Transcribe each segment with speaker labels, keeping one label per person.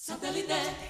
Speaker 1: satellite.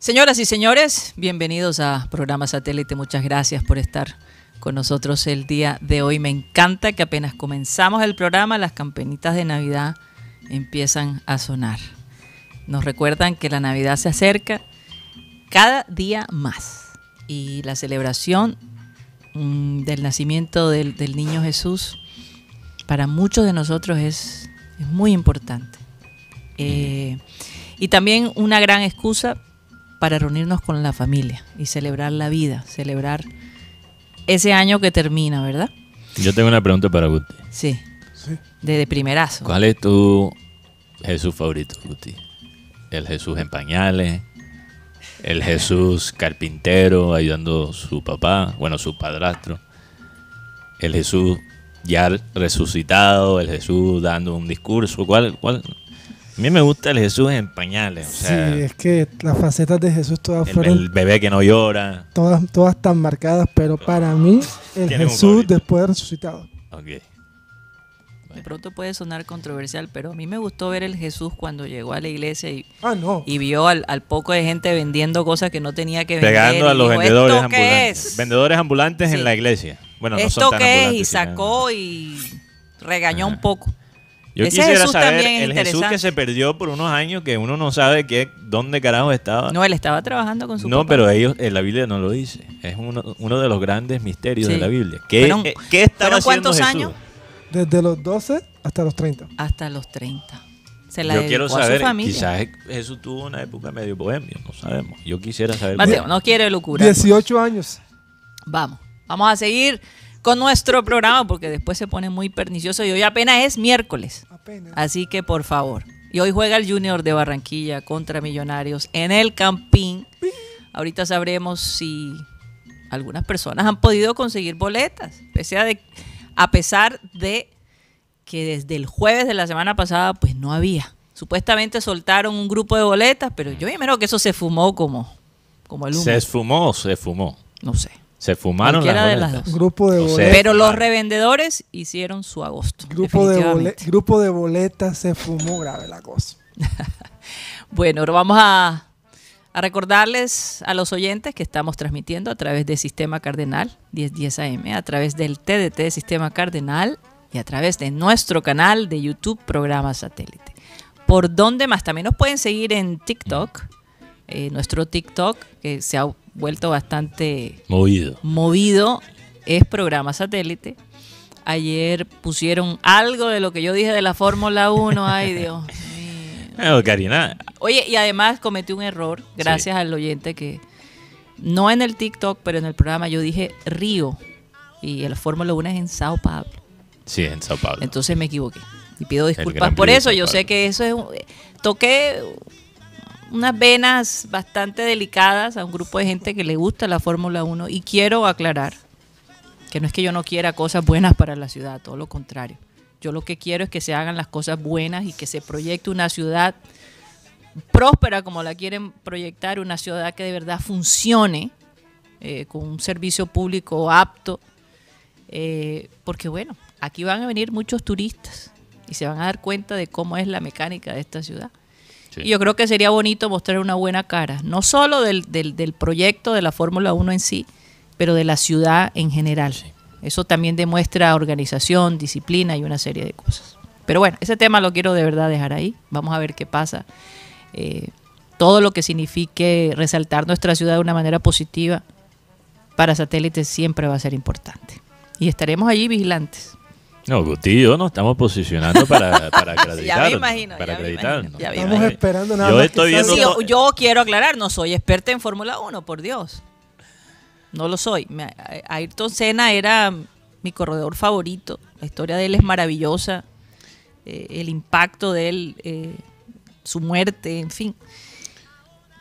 Speaker 2: Señoras y señores, bienvenidos a Programa Satélite. Muchas gracias por estar con nosotros el día de hoy. Me encanta que apenas comenzamos el programa, las campanitas de Navidad empiezan a sonar. Nos recuerdan que la Navidad se acerca cada día más y la celebración mm, del nacimiento del, niño Jesús para muchos de nosotros es, muy importante. Eh, y también una gran excusa para reunirnos con la familia y celebrar la vida, celebrar ese año que termina, ¿verdad?
Speaker 1: Yo tengo una pregunta para Guti.
Speaker 2: Sí. de Desde primerazo.
Speaker 1: ¿Cuál es tu Jesús favorito, Guti? ¿El Jesús en pañales? ¿El Jesús carpintero ayudando a su papá? Bueno, su padrastro. ¿El Jesús ya resucitado? ¿El Jesús dando un discurso? ¿Cuál? cuál? A mí me gusta el Jesús en pañales. sí, es
Speaker 3: que las facetas de Jesús todas fueron. El
Speaker 1: bebé que no llora.
Speaker 3: Todas, todas tan marcadas, pero para mí, el Jesús después de resucitado.
Speaker 1: Ok.
Speaker 2: De pronto puede sonar controversial, pero a mí me gustó ver el Jesús cuando llegó a la iglesia y, ah, vio al, poco de gente vendiendo cosas que no tenía que vender. Pegando a los vendedores ambulantes.
Speaker 1: Vendedores ambulantes en la iglesia. Bueno, no son tan qué es? Y
Speaker 2: sacó y regañó un poco. Yo quisiera saber el Jesús que se
Speaker 1: perdió por unos años que uno no sabe qué, dónde carajo estaba. No, él
Speaker 2: estaba trabajando con su No, pero
Speaker 1: ellos, en eh, la Biblia no lo dice. Es uno, de los grandes misterios de la Biblia. ¿Qué, eh,
Speaker 2: estaba haciendo cuántos años?
Speaker 3: Desde los 12 hasta los 30. Hasta los 30. Se la Yo quiero saber, quizás
Speaker 1: Jesús tuvo una época medio bohemia, no sabemos. Yo quisiera saber. Mateo, no quiere locura. 18
Speaker 2: pues. años. Vamos, vamos a seguir con nuestro programa porque después se pone muy pernicioso y hoy apenas es miércoles. Así que por favor. Y hoy juega el Junior de Barranquilla contra Millonarios en el Campín. Ahorita sabremos si algunas personas han podido conseguir boletas, a, de, a pesar de que desde el jueves de la semana pasada pues no había. Supuestamente soltaron un grupo de boletas, pero yo primero que eso se fumó como, como el humo. Se
Speaker 1: esfumó o se fumó. No sé. Se fumaron las, de Grupo de boletas.
Speaker 2: Pero los revendedores hicieron su agosto. Grupo de, boletas,
Speaker 3: grupo de boletas se fumó grave la cosa.
Speaker 2: bueno, ahora vamos a, recordarles a los oyentes que estamos transmitiendo a través de Sistema Cardenal 1010 AM, a través del TDT Sistema Cardenal y a través de nuestro canal de YouTube Programa Satélite. Por dónde más también nos pueden seguir en TikTok. Eh, nuestro TikTok, que se ha vuelto bastante movido. movido es programa satélite. Ayer pusieron algo de lo que yo dije de la Fórmula 1. Ay, Dios
Speaker 1: ah, mío.
Speaker 2: Oye, y además cometí un error, gracias al oyente que. No en el TikTok, pero en el programa yo dije Río. Y la Fórmula 1 es en Sao Paulo. Sí, en Sao Paulo. Entonces me equivoqué. Y pido disculpas por eso. Yo sé que eso es. Un, toqué unas venas bastante delicadas a un grupo de gente que le gusta la Fórmula 1 y quiero aclarar que no es que yo no quiera cosas buenas para la ciudad, todo lo contrario. Yo lo que quiero es que se hagan las cosas buenas y que se proyecte una ciudad próspera como la quieren proyectar, una ciudad que de verdad funcione eh, con un servicio público apto, eh, porque bueno, aquí van a venir muchos turistas y se van a dar cuenta de cómo es la mecánica de esta ciudad. Y yo creo que sería bonito mostrar una buena cara, no solo del, del, proyecto de la Fórmula 1 en sí, pero de la ciudad en general. Eso también demuestra organización, disciplina y una serie de cosas. Pero bueno, ese tema lo quiero de verdad dejar ahí. Vamos a ver qué pasa. Eh, todo lo que signifique resaltar nuestra ciudad de una manera positiva para satélites siempre va a ser importante. Y estaremos allí vigilantes.
Speaker 1: No, Guti y yo nos estamos posicionando para, para acreditar. ya me imagino. Para acreditar. estamos esperando nada
Speaker 2: yo quiero aclarar, no soy experta en Fórmula 1, por Dios. No lo soy. Ayrton Senna era mi corredor favorito. La historia de él es maravillosa. Eh, el impacto de él, eh, su muerte, en fin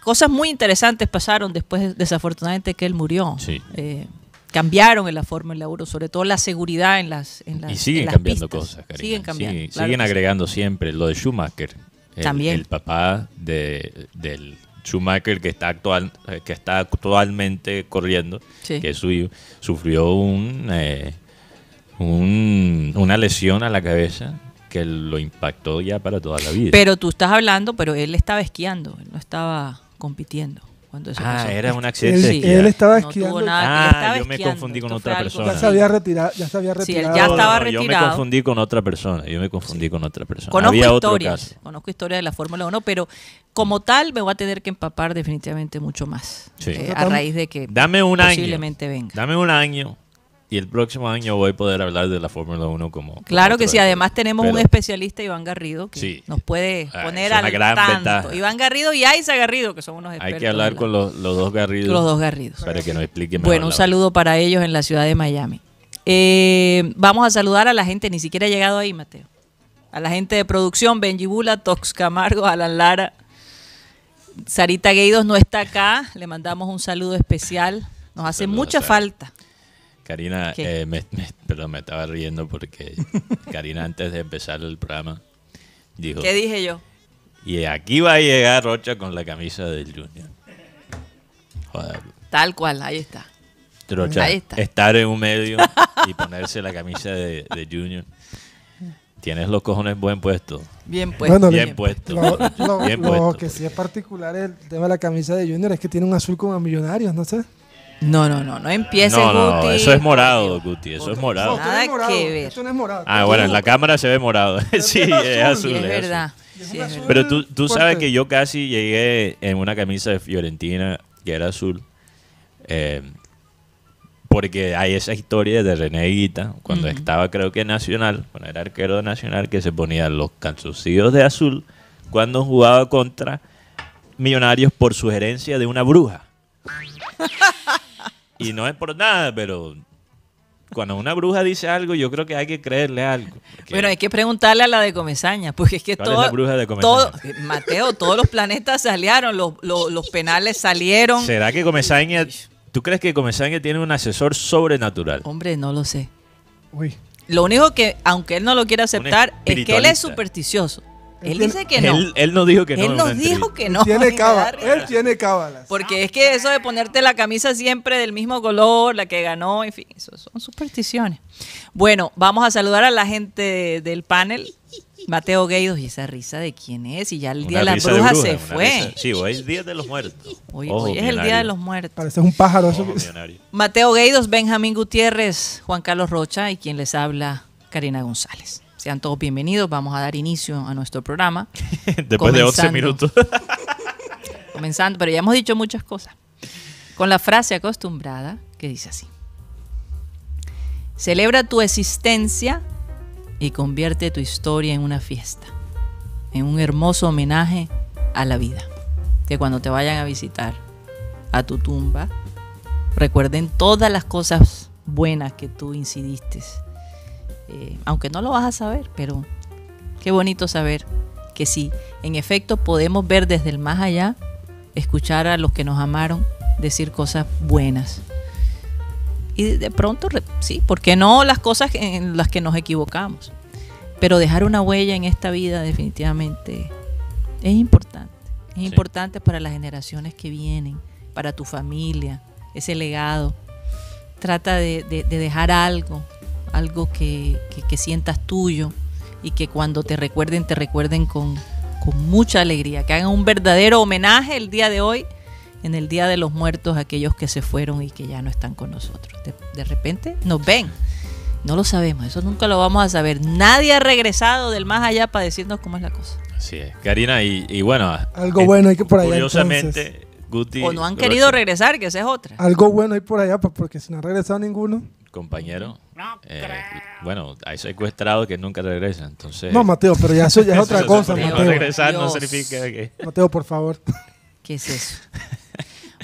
Speaker 2: cosas muy interesantes pasaron después, desafortunadamente, que él murió. Sí. Eh, cambiaron en la forma del laburo, sobre todo la seguridad en las en las, Y siguen cambiando cosas, Karina. Siguen cambiando. Siguen,
Speaker 1: agregando siempre lo de Schumacher. El, También. El papá de, del Schumacher que está, actual, eh, que está actualmente corriendo, que es su hijo, sufrió eh, un, una lesión a la cabeza que lo impactó ya para toda la vida. Pero
Speaker 2: tú estás hablando, pero él estaba esquiando, él no estaba compitiendo. Ah, era un accidente. Él, estaba Ah, yo me confundí con otra persona. Ya se había retirado. Ya se había ya estaba Yo me confundí con
Speaker 1: otra persona. Yo me confundí con otra persona. Conozco historias,
Speaker 2: conozco historias de la Fórmula 1, pero como tal me voy a tener que empapar definitivamente mucho más eh, a raíz de que Dame un año. posiblemente venga.
Speaker 1: Dame un año y el próximo año voy a poder hablar de la Fórmula 1 como... Claro que sí, además tenemos un
Speaker 2: especialista, Iván Garrido, que nos puede ah, poner al tanto. Iván Garrido y Aiza Garrido, que son unos expertos. Hay que hablar
Speaker 1: con los, dos Garridos. Los dos Garridos. Para que nos expliquen Bueno,
Speaker 2: un saludo para ellos en la ciudad de Miami. Eh, vamos a saludar a la gente, ni siquiera ha llegado ahí, Mateo. A la gente de producción, Benjibula, Tox Camargo, Alan Lara. Sarita Gueidos no está acá, le mandamos un saludo especial. Nos hace mucha falta.
Speaker 1: Karina, eh, me, perdón, me estaba riendo porque Karina antes de empezar el programa dijo... ¿Qué dije yo? Y aquí va a llegar Rocha con la camisa del Junior.
Speaker 2: Joder. Tal cual, ahí está. Rocha,
Speaker 1: estar en un medio y ponerse la camisa de, Junior. Tienes los cojones buen puesto. Bien puesto. bien, puesto. bien puesto, que
Speaker 3: sí pues. es particular el tema de la camisa de Junior es que tiene un azul como a Millonarios, no sé. No, no, no, no
Speaker 2: empieces, no, Guti. eso es morado,
Speaker 1: Guti, eso es morado. Nada
Speaker 2: morado, Ah, bueno, en la
Speaker 1: cámara se ve morado. sí, es azul. Es, verdad. Pero tú, sabes que yo casi llegué en una camisa de Fiorentina que era azul. Eh, porque hay esa historia de René Guita, cuando estaba creo que Nacional, bueno, era arquero de Nacional, que se ponía los calzoncillos de azul cuando jugaba contra Millonarios por sugerencia de una bruja. Y no es por nada, pero cuando una bruja dice algo, yo creo que hay que creerle algo.
Speaker 2: Bueno, hay que preguntarle a la de Comezaña, porque es que todo, la bruja de todo, Mateo, todos los planetas salieron, los, los, penales salieron. ¿Será
Speaker 1: que Comezaña, tú crees que Comezaña tiene un asesor sobrenatural?
Speaker 2: Hombre, no lo sé. Uy. Lo único que, aunque él no lo quiera aceptar, es que él es supersticioso. Él, dice que no.
Speaker 1: Él, no dijo que no. Él nos dijo
Speaker 2: que no. Tiene Él tiene cábalas. Porque es que eso de ponerte la camisa siempre del mismo color, la que ganó, en fin, son supersticiones. Bueno, vamos a saludar a la gente del panel. Mateo Gueidos, ¿y esa risa de quién es? Y ya el Día de la bruja, se fue.
Speaker 1: Sí, hoy es Día de los Muertos. Hoy, es el Día de los Muertos.
Speaker 3: Parece un pájaro.
Speaker 2: Mateo Gueidos, Benjamín Gutiérrez, Juan Carlos Rocha y quien les habla, Karina González. Sean todos bienvenidos. Vamos a dar inicio a nuestro programa. Después de 11 minutos. comenzando, pero ya hemos dicho muchas cosas. Con la frase acostumbrada que dice así. Celebra tu existencia y convierte tu historia en una fiesta, en un hermoso homenaje a la vida. Que cuando te vayan a visitar a tu tumba, recuerden todas las cosas buenas que tú incidiste eh, aunque no lo vas a saber, pero qué bonito saber que sí, en efecto podemos ver desde el más allá, escuchar a los que nos amaron decir cosas buenas. Y de pronto, sí, porque no las cosas en las que nos equivocamos? Pero dejar una huella en esta vida definitivamente es importante. Es importante para las generaciones que vienen, para tu familia, ese legado. Trata de dejar algo, algo que, sientas tuyo y que cuando te recuerden, te recuerden con, mucha alegría, que hagan un verdadero homenaje el día de hoy, en el Día de los Muertos, a aquellos que se fueron y que ya no están con nosotros. De, repente nos ven. No lo sabemos, eso nunca lo vamos a saber. Nadie ha regresado del más allá para decirnos cómo es la cosa. Así
Speaker 1: es, Karina, y, bueno.
Speaker 3: Algo eh, bueno hay que por allá. O
Speaker 1: no han querido
Speaker 2: regresar, que esa es otra.
Speaker 3: Algo bueno hay por allá, pues, porque si no ha regresado ninguno
Speaker 1: compañero. Eh, bueno, hay secuestrados que nunca regresan, entonces... No, Mateo, pero ya eso ya es otra cosa, Mateo.
Speaker 3: regresar no significa que... Mateo, por favor.
Speaker 2: ¿Qué es eso?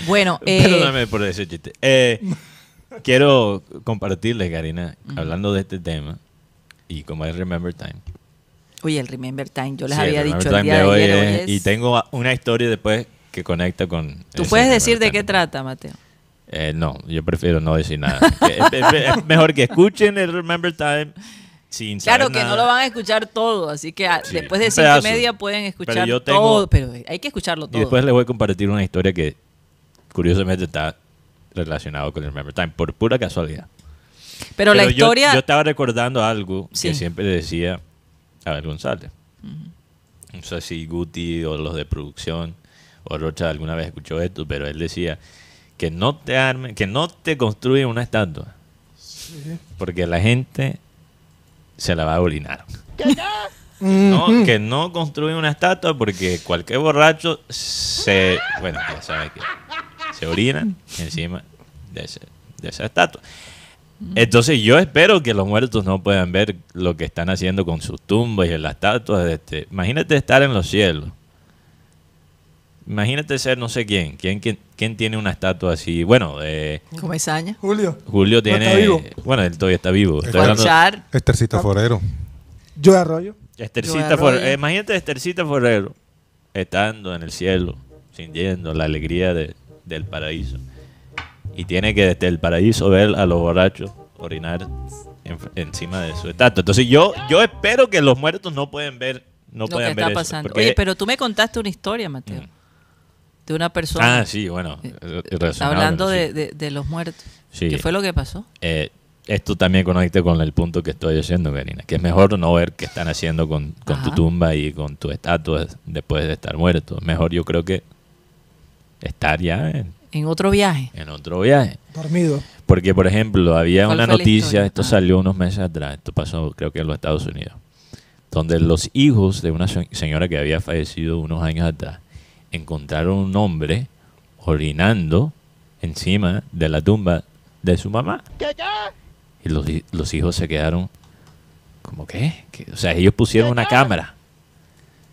Speaker 2: Bueno, eh, Perdóname por
Speaker 1: ese chiste. Eh, quiero compartirles, Karina, hablando de este tema, y como es Remember Time.
Speaker 2: Oye, el Remember Time, yo les había dicho el de, Y
Speaker 1: tengo una historia después que conecta con... ¿Tú puedes decir de qué
Speaker 2: trata, Mateo?
Speaker 1: Eh, no, yo prefiero no decir nada. es, eh, eh, mejor que escuchen el Remember Time. Sin claro que no lo
Speaker 2: van a escuchar todo, así que ah, después de cinco y media pueden escuchar todo, pero hay que escucharlo todo. Y después
Speaker 1: les voy a compartir una historia que curiosamente está relacionado con el Remember Time, por pura casualidad. Pero, la historia... Yo estaba recordando algo que siempre decía Abel González. No sé si Guti o los de producción o Rocha alguna vez escuchó esto, pero él decía que no te armen que no te construyen una estatua. Porque la gente se la va a orinar. no, que no construyen una estatua porque cualquier borracho se. Bueno, se orina encima de, esa estatua. Entonces yo espero que los muertos no puedan ver lo que están haciendo con sus tumbas y en las estatuas. este. Imagínate estar en los cielos Imagínate ser no sé quién. ¿Quién, quién, tiene una estatua así? Bueno, eh,
Speaker 2: Aña? Julio.
Speaker 1: Julio tiene. Bueno, él todavía está vivo.
Speaker 3: Estercita Forero. Yo de arroyo. Estercita Forero.
Speaker 1: imagínate Estercita Forero estando en el cielo, sintiendo la alegría del paraíso. Y tiene que desde el paraíso ver a los borrachos orinar encima de su estatua. Entonces yo, yo espero que los muertos no pueden ver, no puedan ver eso, pero
Speaker 2: tú me contaste una historia, Mateo. Mm de una persona. Ah,
Speaker 1: sí, bueno. Eh, hablando
Speaker 2: de, los muertos. ¿Qué fue lo que pasó?
Speaker 1: Eh, esto también conecta con el punto que estoy diciendo, Karina, que es mejor no ver qué están haciendo con, tu tumba y con tu estatua después de estar muerto. Mejor yo creo que estar ya en, otro viaje. En otro viaje. Dormido. Porque, por ejemplo, había una noticia, esto ah. salió unos meses atrás, esto pasó creo que en los Estados Unidos, donde los hijos de una señora que había fallecido unos años atrás encontraron un hombre orinando encima de la tumba de su mamá. Y los, hijos se quedaron como que, o sea, ellos pusieron una cámara.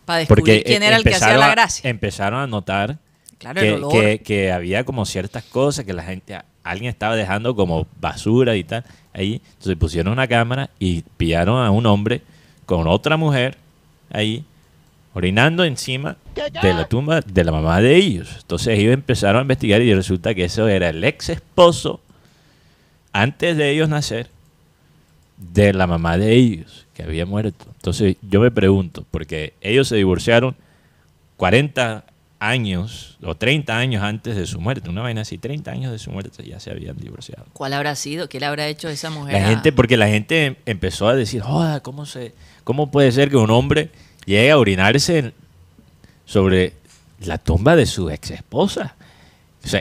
Speaker 1: Para descubrir eh, quién era el que hacía la gracia. empezaron a notar que, había como ciertas cosas que la gente, alguien estaba dejando como basura y tal. Ahí, entonces pusieron una cámara y pillaron a un hombre con otra mujer ahí orinando encima de la tumba de la mamá de ellos. Entonces ellos empezaron a investigar y resulta que eso era el ex esposo, antes de ellos nacer, de la mamá de ellos, que había muerto. Entonces yo me pregunto, porque ellos se divorciaron
Speaker 4: 40
Speaker 1: años o 30 años antes de su muerte, una vaina así, 30 años de su muerte ya se habían divorciado.
Speaker 2: ¿Cuál habrá sido? ¿Qué le habrá hecho esa mujer? La gente,
Speaker 1: porque la gente empezó a decir, joda, ¿cómo, se, ¿cómo puede ser que un hombre llega a orinarse sobre la tumba de su ex esposa.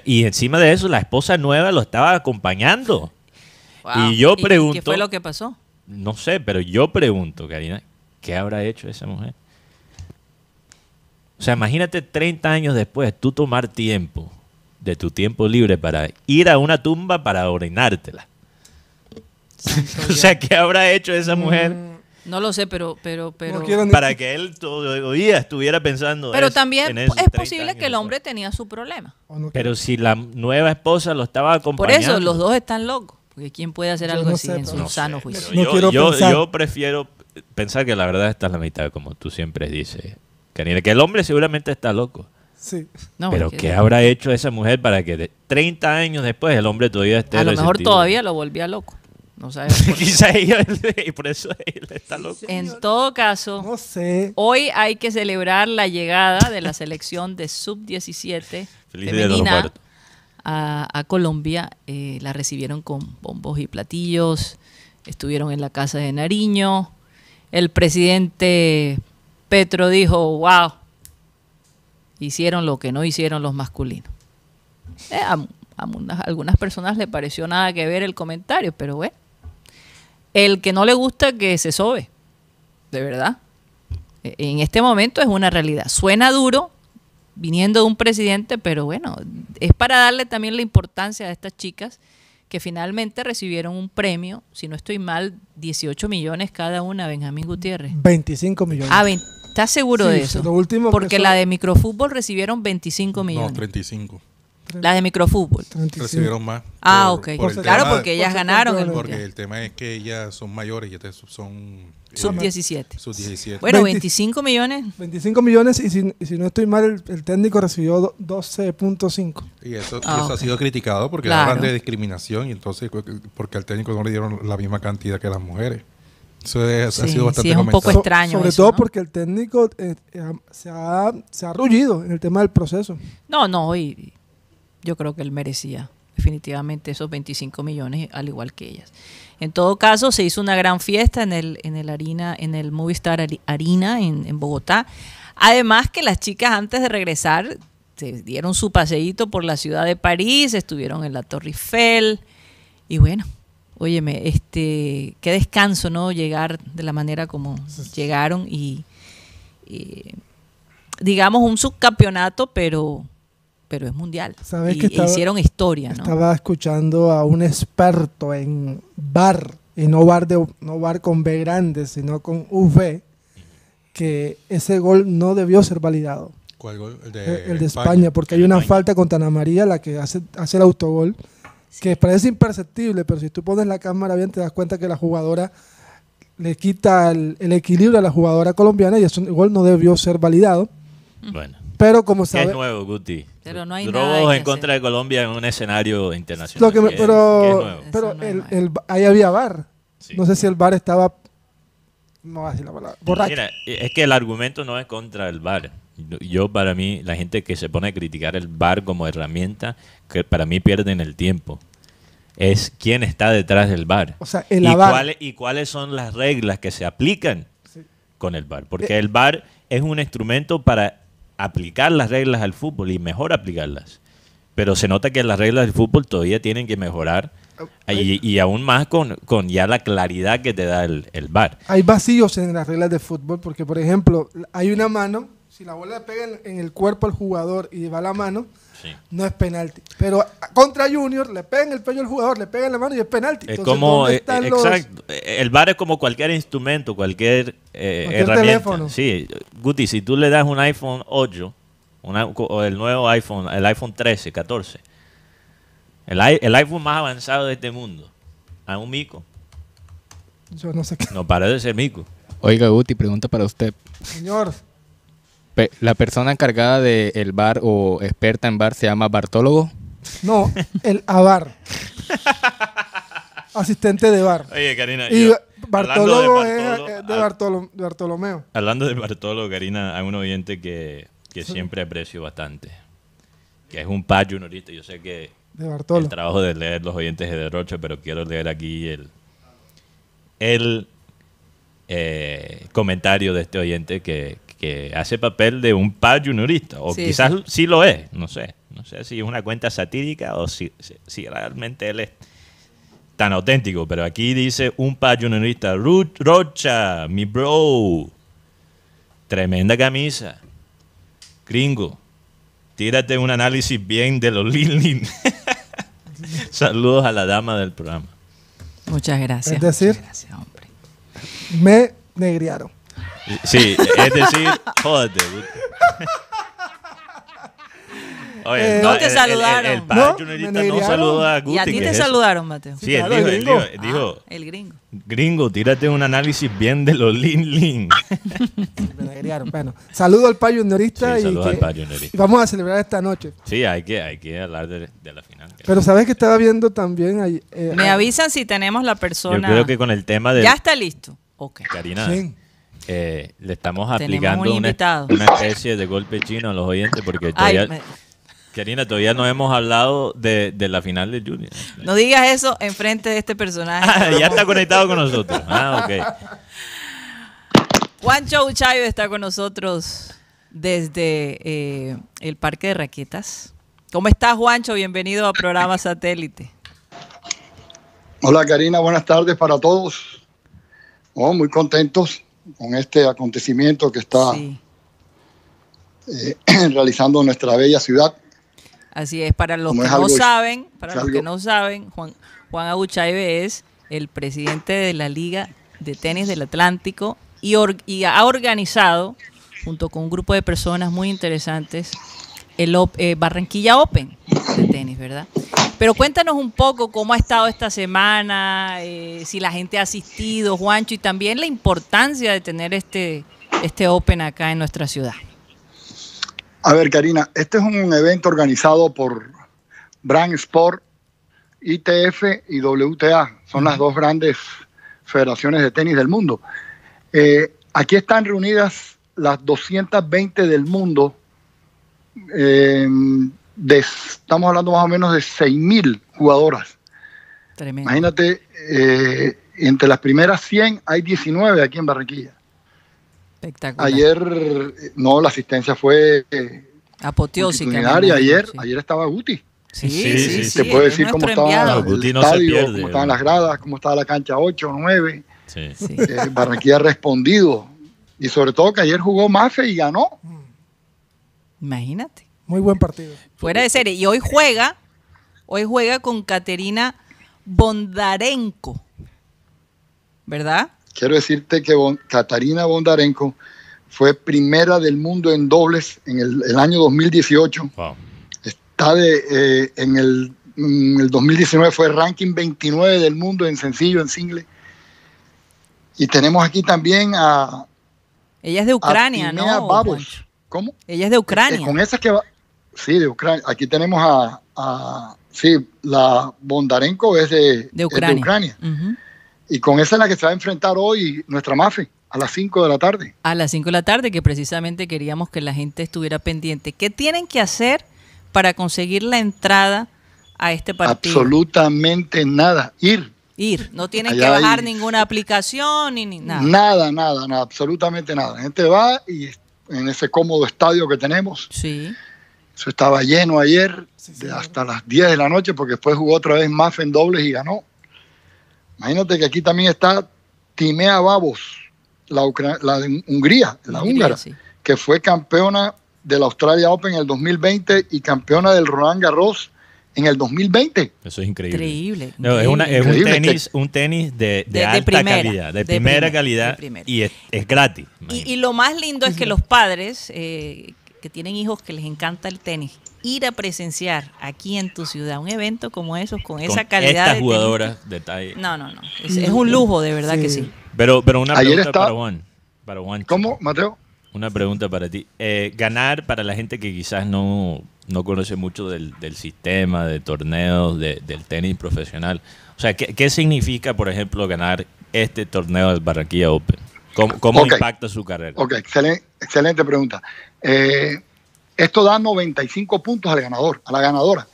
Speaker 1: y encima de eso, la esposa nueva lo estaba acompañando.
Speaker 2: Y yo pregunto. ¿Qué fue lo que pasó?
Speaker 1: No sé, pero yo pregunto, Karina, ¿qué habrá hecho esa mujer? O sea, imagínate 30 años después tú tomar tiempo de tu tiempo libre para ir a una tumba para orinártela. o sea, ¿qué habrá hecho esa mm. mujer?
Speaker 2: No lo sé, pero... pero, pero... para
Speaker 1: que él todavía estuviera pensando Pero también es
Speaker 2: posible que el hombre tenía su problema.
Speaker 1: pero si la nueva esposa lo estaba acompañando... Por eso, los
Speaker 2: dos están locos. Porque ¿quién puede hacer algo así en su sano juicio? Yo, prefiero
Speaker 1: pensar que la verdad está en la mitad, como tú siempre dices, Karina. Que el hombre seguramente está loco.
Speaker 3: Sí.
Speaker 2: pero ¿qué habrá
Speaker 1: hecho esa mujer para que de 30 años después el hombre todavía esté... A lo mejor todavía
Speaker 2: lo volvía loco. No sabes. Quizá y por eso está loco. en todo caso, hoy hay que celebrar la llegada de la selección de sub-17 femenina a, Colombia. Eh, la recibieron con bombos y platillos, estuvieron en la casa de Nariño. El presidente Petro dijo, wow, hicieron lo que no hicieron los masculinos. Eh, a algunas personas le pareció nada que ver el comentario, pero bueno el que no le gusta que se sobe, de verdad. E, en este momento es una realidad. Suena duro viniendo de un presidente, pero bueno, es para darle también la importancia a estas chicas que finalmente recibieron un premio, si no estoy mal, 18 millones cada una, Benjamín Gutiérrez. 25 millones. Ah, ¿estás seguro de eso? Lo último Porque la de microfútbol recibieron 25 millones. No, 35. Las de microfútbol. Recibieron más. Ah, ok. claro, porque ellas ganaron el Porque
Speaker 5: el tema es que ellas son mayores, y son... Sub-17. Sub-17. Bueno,
Speaker 3: 25 millones. 25 millones y si, no estoy mal, el, técnico recibió 12.5.
Speaker 5: Y eso, ah, eso ha sido criticado porque hablan de discriminación y entonces pues, porque al técnico no le dieron la misma cantidad que a las mujeres. Eso ha sido bastante un
Speaker 3: poco extraño. sobre todo porque el técnico eh, eh, se, ha, se ha rullido en el tema del
Speaker 2: proceso. No, no, y yo creo que él merecía definitivamente esos 25 millones, al igual que ellas. En todo caso, se hizo una gran fiesta en el, en el, en el Movistar Arena en, Bogotá. Además que las chicas antes de regresar se dieron su paseíto por la ciudad de París, estuvieron en la Torre Eiffel y bueno, óyeme, este, qué descanso, ¿no? Llegar de la manera como llegaron y digamos un subcampeonato, pero pero es mundial. ¿Sabes y, que hicieron historia, ¿no?
Speaker 3: Estaba escuchando a un experto en bar, y no bar, de, no bar con B grande, sino con V, que ese gol no debió ser validado.
Speaker 5: ¿Cuál gol? El de, eh, España, porque hay una falta
Speaker 3: con Ana María, la que hace, hace el autogol, que parece imperceptible, pero si tú pones la cámara bien te das cuenta que la jugadora le quita el, el equilibrio a la jugadora colombiana y ese gol no debió ser validado.
Speaker 1: Bueno pero como sabes... Es nuevo, Guti. Pero no hay Drogos en contra de Colombia en un escenario internacional. pero
Speaker 3: pero el, el, ahí había bar. No sé si el bar estaba... No voy la palabra.
Speaker 1: Borracho. Mira, es que el argumento no es contra el bar. Yo, para mí, la gente que se pone a criticar el bar como herramienta, que para mí pierden el tiempo es quién está detrás del bar. O sea, el y, e- y, cuáles son las reglas que se aplican con el bar. Porque eh, el bar es un instrumento para aplicar las reglas al fútbol y mejor aplicarlas. Pero se nota que las reglas del fútbol todavía tienen que mejorar oh, y, aún más con, ya la claridad que te da el, bar. Hay vacíos en las
Speaker 3: reglas de fútbol porque, por ejemplo, hay una mano, si la bola le pega en, el cuerpo al jugador y va la mano, no es penalti. Pero contra Junior le pegan el pecho al jugador, le pegan la mano y es penalti. es como, eh, exacto.
Speaker 1: El bar es como cualquier instrumento, eh, cualquier, herramienta. Teléfono. Sí, Guti, si tú le das un iPhone 8, o el nuevo iPhone, el iPhone 13, 14, el, el iPhone más avanzado de este mundo, a un mico. Yo no sé qué. No parece ser mico. Oiga, Guti, pregunta para usted. Señor la persona encargada del el bar o experta en bar se llama bartólogo.
Speaker 3: No, el abar. Asistente de bar. Oye, Karina. Y Bartólogo es de ah, Bartolomeo.
Speaker 1: Hablando de Bartólogo, Karina, hay un oyente que, siempre aprecio bastante. Que es un honorista Yo sé que de el trabajo de leer los oyentes es de Roche, pero quiero leer aquí el, el eh, comentario de este oyente que, que hace papel de un par juniorista, o quizás sí. lo es, no sé. No sé si es una cuenta satírica o si, realmente él es tan auténtico, pero aquí dice un par juniorista, Ruth Rocha, mi bro, tremenda camisa, gringo, tírate un análisis bien de los Lilin. Saludos a la dama del programa.
Speaker 2: Muchas
Speaker 3: gracias. Es decir, hombre. me negriaron.
Speaker 1: Sí, es decir, jódate. Eh, no te saludaron. El, No, no, a Guti. Y a ti te saludaron, Mateo. Sí, el ah, el gringo. gringo, tírate un análisis bien de los Lin Lin. saludo al Pai y, al vamos a celebrar esta noche. Sí, hay que, hay que hablar de, la final. Pero sabes que
Speaker 3: estaba viendo también eh,
Speaker 2: Me ah, avisan si tenemos la Yo persona. creo que con el tema de Ya está listo. Ok. Karina,
Speaker 1: eh, le estamos aplicando una, especie de golpe chino a los oyentes porque todavía... Karina, todavía no hemos hablado de, la final de Junior.
Speaker 2: No digas eso enfrente de este personaje. Ah, ya está conectado con nosotros. Ah, Juancho Uchayo está con nosotros desde eh, el Parque de Raquetas. ¿Cómo estás, Juancho? Bienvenido a Programa Satélite.
Speaker 4: Hola, Karina. Buenas tardes para todos. Oh, muy contentos con este acontecimiento que está eh, realizando nuestra bella ciudad.
Speaker 2: Así es, para los que no saben, para los que no saben, Juan, Juan Abuchaibe es el presidente de la Liga de Tenis del Atlántico y ha organizado, junto con un grupo de personas muy interesantes, el eh, Barranquilla Open de tenis, ¿verdad? Pero cuéntanos un poco cómo ha estado esta semana, eh, si la gente ha asistido, Juancho, y también la importancia de tener este, este Open acá en nuestra ciudad.
Speaker 4: A ver, Karina, este es un evento organizado por Brand Sport, ITF y WTA. Son las dos grandes federaciones de tenis del mundo. Eh, aquí están reunidas las 220 del mundo Em, estamos hablando más o menos de mil jugadoras. Imagínate, eh, entre las primeras 100 hay 19 aquí en Barranquilla. Espectacular. Ayer, eh, no, la asistencia fue eh, apoteósica. Ayer, ayer estaba Guti. Sí, sí, te puedo decir cómo estaba el estadio, cómo estaban las gradas, cómo estaba la cancha 8, 9. Barranquilla ha respondido. Y sobre todo que ayer jugó Mafe y ganó. Mm. Imagínate. Muy
Speaker 3: buen
Speaker 2: partido. Fuera de serie. Y hoy juega, hoy juega con Caterina Bondarenko,
Speaker 4: ¿verdad? Quiero decirte que Katerina Bondarenko fue primera del mundo en dobles en el, año 2018. Está eh, en, el, 2019 fue ranking 29 del mundo en sencillo, en single. Y tenemos aquí también a... Ella es de Ucrania, ¿no? ¿Cómo? Ella es de eh, eh, Ucrania. con esa que va. Sí, de Ucrania. Aquí tenemos a. sí, la Bondarenko es de, Ucrania. Y con esa es la que se va a enfrentar hoy nuestra mafia, A las 5 de la tarde.
Speaker 2: A las 5 de la tarde, que precisamente queríamos que la gente estuviera pendiente. ¿Qué tienen que hacer para conseguir la entrada a este partido?
Speaker 4: Absolutamente nada. Ir. Ir.
Speaker 2: No tienen que bajar ninguna aplicación ni, ni, nada.
Speaker 4: Nada, nada, nada. Absolutamente nada. La gente va y en ese cómodo estadio que tenemos. Sí. Eso estaba lleno ayer hasta las 10 de la noche porque después jugó otra vez más en dobles y ganó. Imagínate que aquí también está Timea Babos, la, la de Hungría, la húngara, que fue campeona de la Australia Open en el 2020 y campeona del Roland Garros en el 2020. Eso es increíble.
Speaker 1: No, es, un
Speaker 4: tenis, de, alta primera, calidad, de, primera calidad y
Speaker 1: es, gratis. Y, lo
Speaker 2: más lindo es que los padres eh, que tienen hijos que les encanta el tenis, ir a presenciar aquí en tu ciudad un evento como esos con, esa calidad. Estas jugadoras de No, no, no. Es, un lujo, de verdad que sí.
Speaker 1: Pero, pero una pregunta para
Speaker 4: Juan. ¿Cómo, Mateo?
Speaker 1: Una pregunta para ti. Eh, ganar para la gente que quizás no no conoce mucho del, sistema, de torneos, del tenis profesional. O sea, ¿qué, significa, por ejemplo, ganar este torneo del Barranquilla Open? ¿Cómo, impacta
Speaker 4: su carrera? Ok, excelente, excelente pregunta. Eh, esto da 95 puntos al ganador, a la ganadora.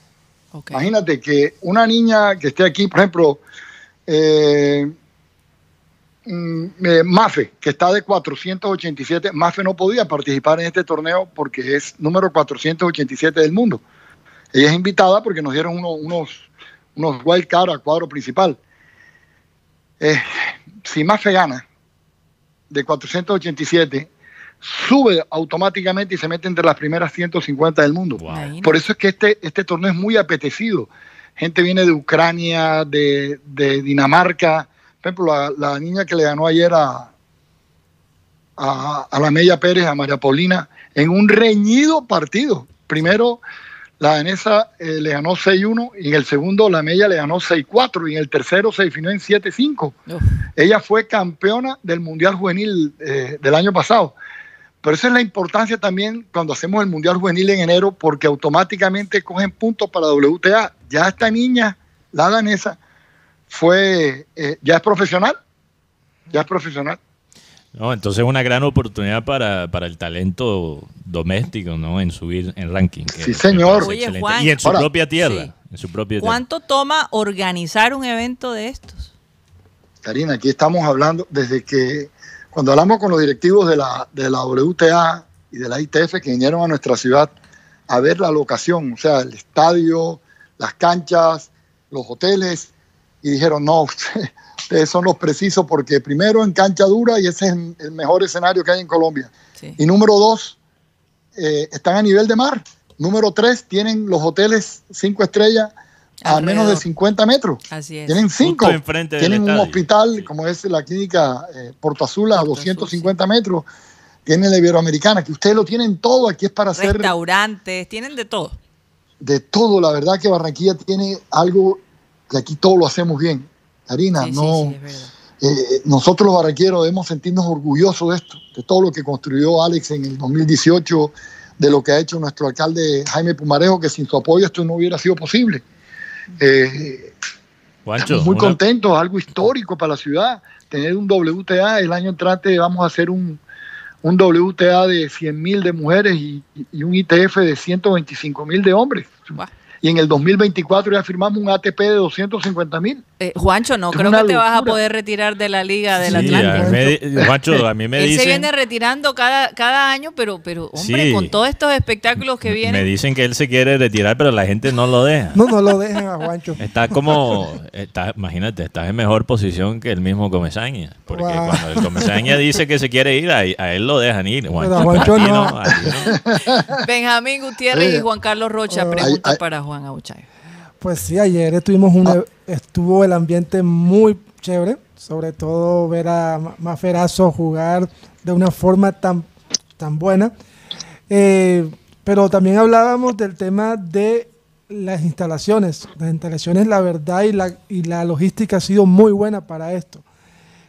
Speaker 4: Imagínate que una niña que esté aquí, por ejemplo, eh, Mm, eh, Mafe, que está de 487, Mafe no podía participar en este torneo porque es número 487 del mundo. Ella es invitada porque nos dieron unos, unos wild card al cuadro principal. Eh, si Mafe gana de 487, sube automáticamente y se mete entre las primeras 150 del mundo. Por eso es que este, este torneo es muy apetecido. Gente viene de Ucrania, de, de Dinamarca, por ejemplo, la, niña que le ganó ayer a, la Mella Pérez, a María Paulina, en un reñido partido. Primero, la Danesa eh, le ganó 6-1, y en el segundo, la Mella le ganó 6-4, y en el tercero se definió en 7-5. Ella fue campeona del Mundial Juvenil eh, del año pasado. Pero esa es la importancia también cuando hacemos el Mundial Juvenil en enero, porque automáticamente cogen puntos para WTA. Ya esta niña, la danesa, fue, eh, ya es profesional, ya es profesional.
Speaker 1: No, entonces es una gran oportunidad para, el talento doméstico, ¿no? En subir en ranking. Sí,
Speaker 4: señor. y en su, propia tierra, en su propia ¿Cuánto
Speaker 2: toma organizar un evento de estos?
Speaker 4: Karina, aquí estamos hablando desde que cuando hablamos con los directivos de la, de la WTA y de la ITF que vinieron a nuestra ciudad a ver la locación, o sea, el estadio, las canchas, los hoteles, y dijeron, no, ustedes, son los precisos porque primero en cancha dura y ese es el mejor escenario que hay en Colombia. Y número dos, eh, están a nivel de mar. Número tres, tienen los hoteles cinco estrellas a menos de 50 metros. Así es. Tienen cinco. Tienen un hospital como es la clínica eh, Porto Azul a 250 metros. Tienen la Iberoamericana, que ustedes lo tienen todo. Aquí es para hacer... Restaurantes, tienen de todo. De todo. La verdad que Barranquilla tiene algo y aquí todo lo hacemos bien. Karina, no. Eh, eh, nosotros los barraqueros debemos sentirnos orgullosos de esto, de todo lo que construyó Alex en el 2018, de lo que ha hecho nuestro alcalde Jaime Pumarejo, que sin su apoyo esto no hubiera sido posible. Eh, muy contentos, algo histórico para la ciudad, tener un WTA, el año entrante vamos a hacer un, WTA de 100.000 de mujeres y, un ITF de 125 mil de hombres y en el 2024 ya firmamos un ATP de 250 mil eh, Juancho, no creo que te vas a poder
Speaker 2: retirar de la Liga del
Speaker 1: Atlántico. Juancho, a mí me Él se viene
Speaker 2: retirando cada, cada año, pero, pero hombre, con todos estos espectáculos que vienen.
Speaker 1: Me dicen que él se quiere retirar, pero la gente no lo deja.
Speaker 2: No, no lo dejen a Juancho.
Speaker 1: Está como, imagínate, estás en mejor posición que el mismo Comesaña. Porque cuando el Comesaña dice que se quiere ir, a,
Speaker 2: él lo dejan ir. Juancho, Juancho no. Benjamín Gutiérrez y Juan Carlos Rocha, pregunta para Juan Abuchay
Speaker 3: Pues sí, ayer estuvimos un, ah. e- estuvo el ambiente muy chévere, sobre todo ver a Maferazo jugar de una forma tan, tan buena. Eh, pero también hablábamos del tema de las instalaciones. Las instalaciones, la verdad, y la, y la logística ha sido muy buena para esto.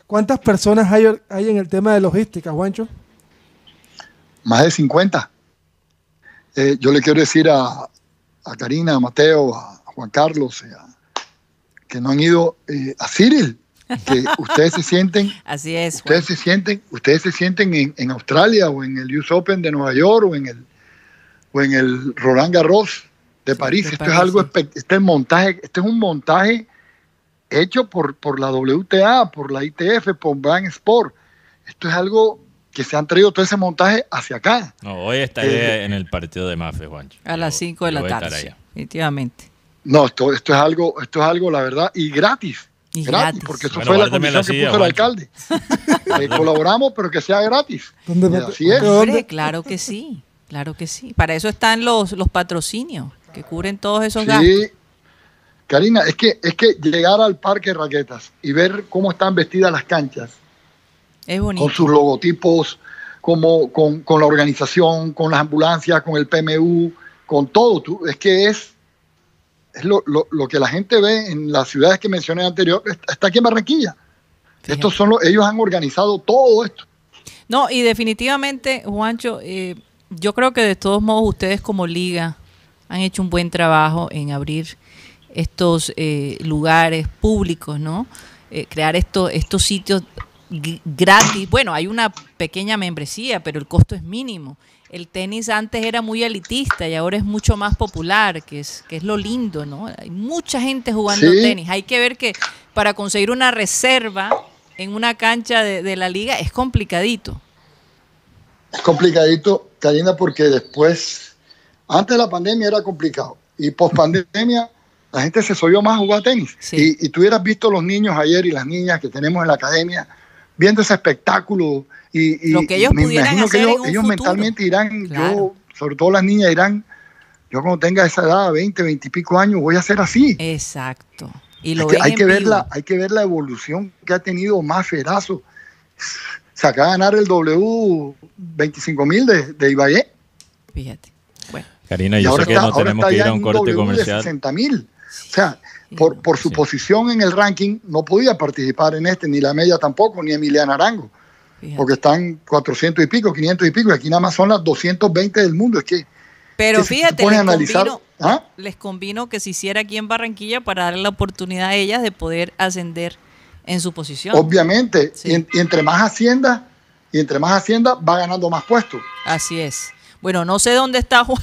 Speaker 3: ¿Cuántas personas hay, hay en el tema de logística, Juancho?
Speaker 4: Más de 50. Eh, yo le quiero decir a, a Karina, a Mateo, a Juan Carlos, eh, a que no han ido eh, a Cyril, que ustedes se sienten, así ustedes se sienten, ustedes se sienten en, Australia o en el US Open de Nueva York o en el o en el Roland Garros de París. Esto es algo, este es montaje, este es un montaje hecho por, por la WTA, por la ITF, por Brand Sport. Esto es algo que se han traído todo ese montaje hacia acá.
Speaker 1: No, hoy estaré eh, en el partido de Mafe, Juancho.
Speaker 4: A las 5 de la tarde, definitivamente no, esto, esto es algo, esto es algo, la verdad, y gratis. gratis, Porque eso fue la condición que puso el alcalde. colaboramos, pero que sea gratis. ¿Dónde,
Speaker 2: claro que sí, claro que sí. Para eso están los, los
Speaker 4: patrocinios que cubren todos esos gastos. Karina, es que, es que llegar al parque Raquetas y ver cómo están vestidas las canchas. Con sus logotipos, como, con, la organización, con las ambulancias, con el PMU, con todo. es que es es lo, lo, que la gente ve en las ciudades que mencioné anterior, está aquí en Barranquilla. Estos son ellos han organizado todo esto. No,
Speaker 2: y definitivamente, Juancho, eh, yo creo que de todos modos ustedes como liga han hecho un buen trabajo en abrir estos eh, lugares públicos, ¿no? Eh, crear estos estos sitios gratis. Bueno, hay una pequeña membresía, pero el costo es mínimo el tenis antes era muy elitista y ahora es mucho más popular, que es, que es lo lindo, ¿no? Hay mucha gente jugando tenis. Hay que ver que para conseguir una reserva en una cancha de, la liga es complicadito.
Speaker 4: Es complicadito, Karina, porque después, antes de la pandemia era complicado y post pandemia la gente se subió más a jugar tenis. Y, y tú hubieras visto los niños ayer y las niñas que tenemos en la academia viendo ese espectáculo y, y lo que ellos me imagino hacer que ellos, mentalmente irán, yo, sobre todo las niñas irán, yo cuando tenga esa edad, 20, 20 y pico años, voy a ser así. Exacto. Y lo hay, que, hay que ver la, hay que ver la evolución que ha tenido más Ferazo. Se acaba de ganar el W25.000 de, de Ibagué.
Speaker 2: Fíjate. Bueno.
Speaker 1: Karina, yo sé que no tenemos que ir a un corte comercial.
Speaker 4: 60 mil. O sea, por, su posición en el ranking, no podía participar en este, ni la media tampoco, ni Emiliana Arango, porque están 400 y pico, 500 y pico, y aquí nada más son las 220 del mundo. Es que. Pero fíjate, les, analizar, ¿ah?
Speaker 2: que se hiciera aquí en Barranquilla para darle la oportunidad a ellas de poder ascender en su posición.
Speaker 4: Obviamente, y, entre más hacienda, y entre más hacienda va ganando más puestos. Así es. Bueno, no sé dónde está Juan.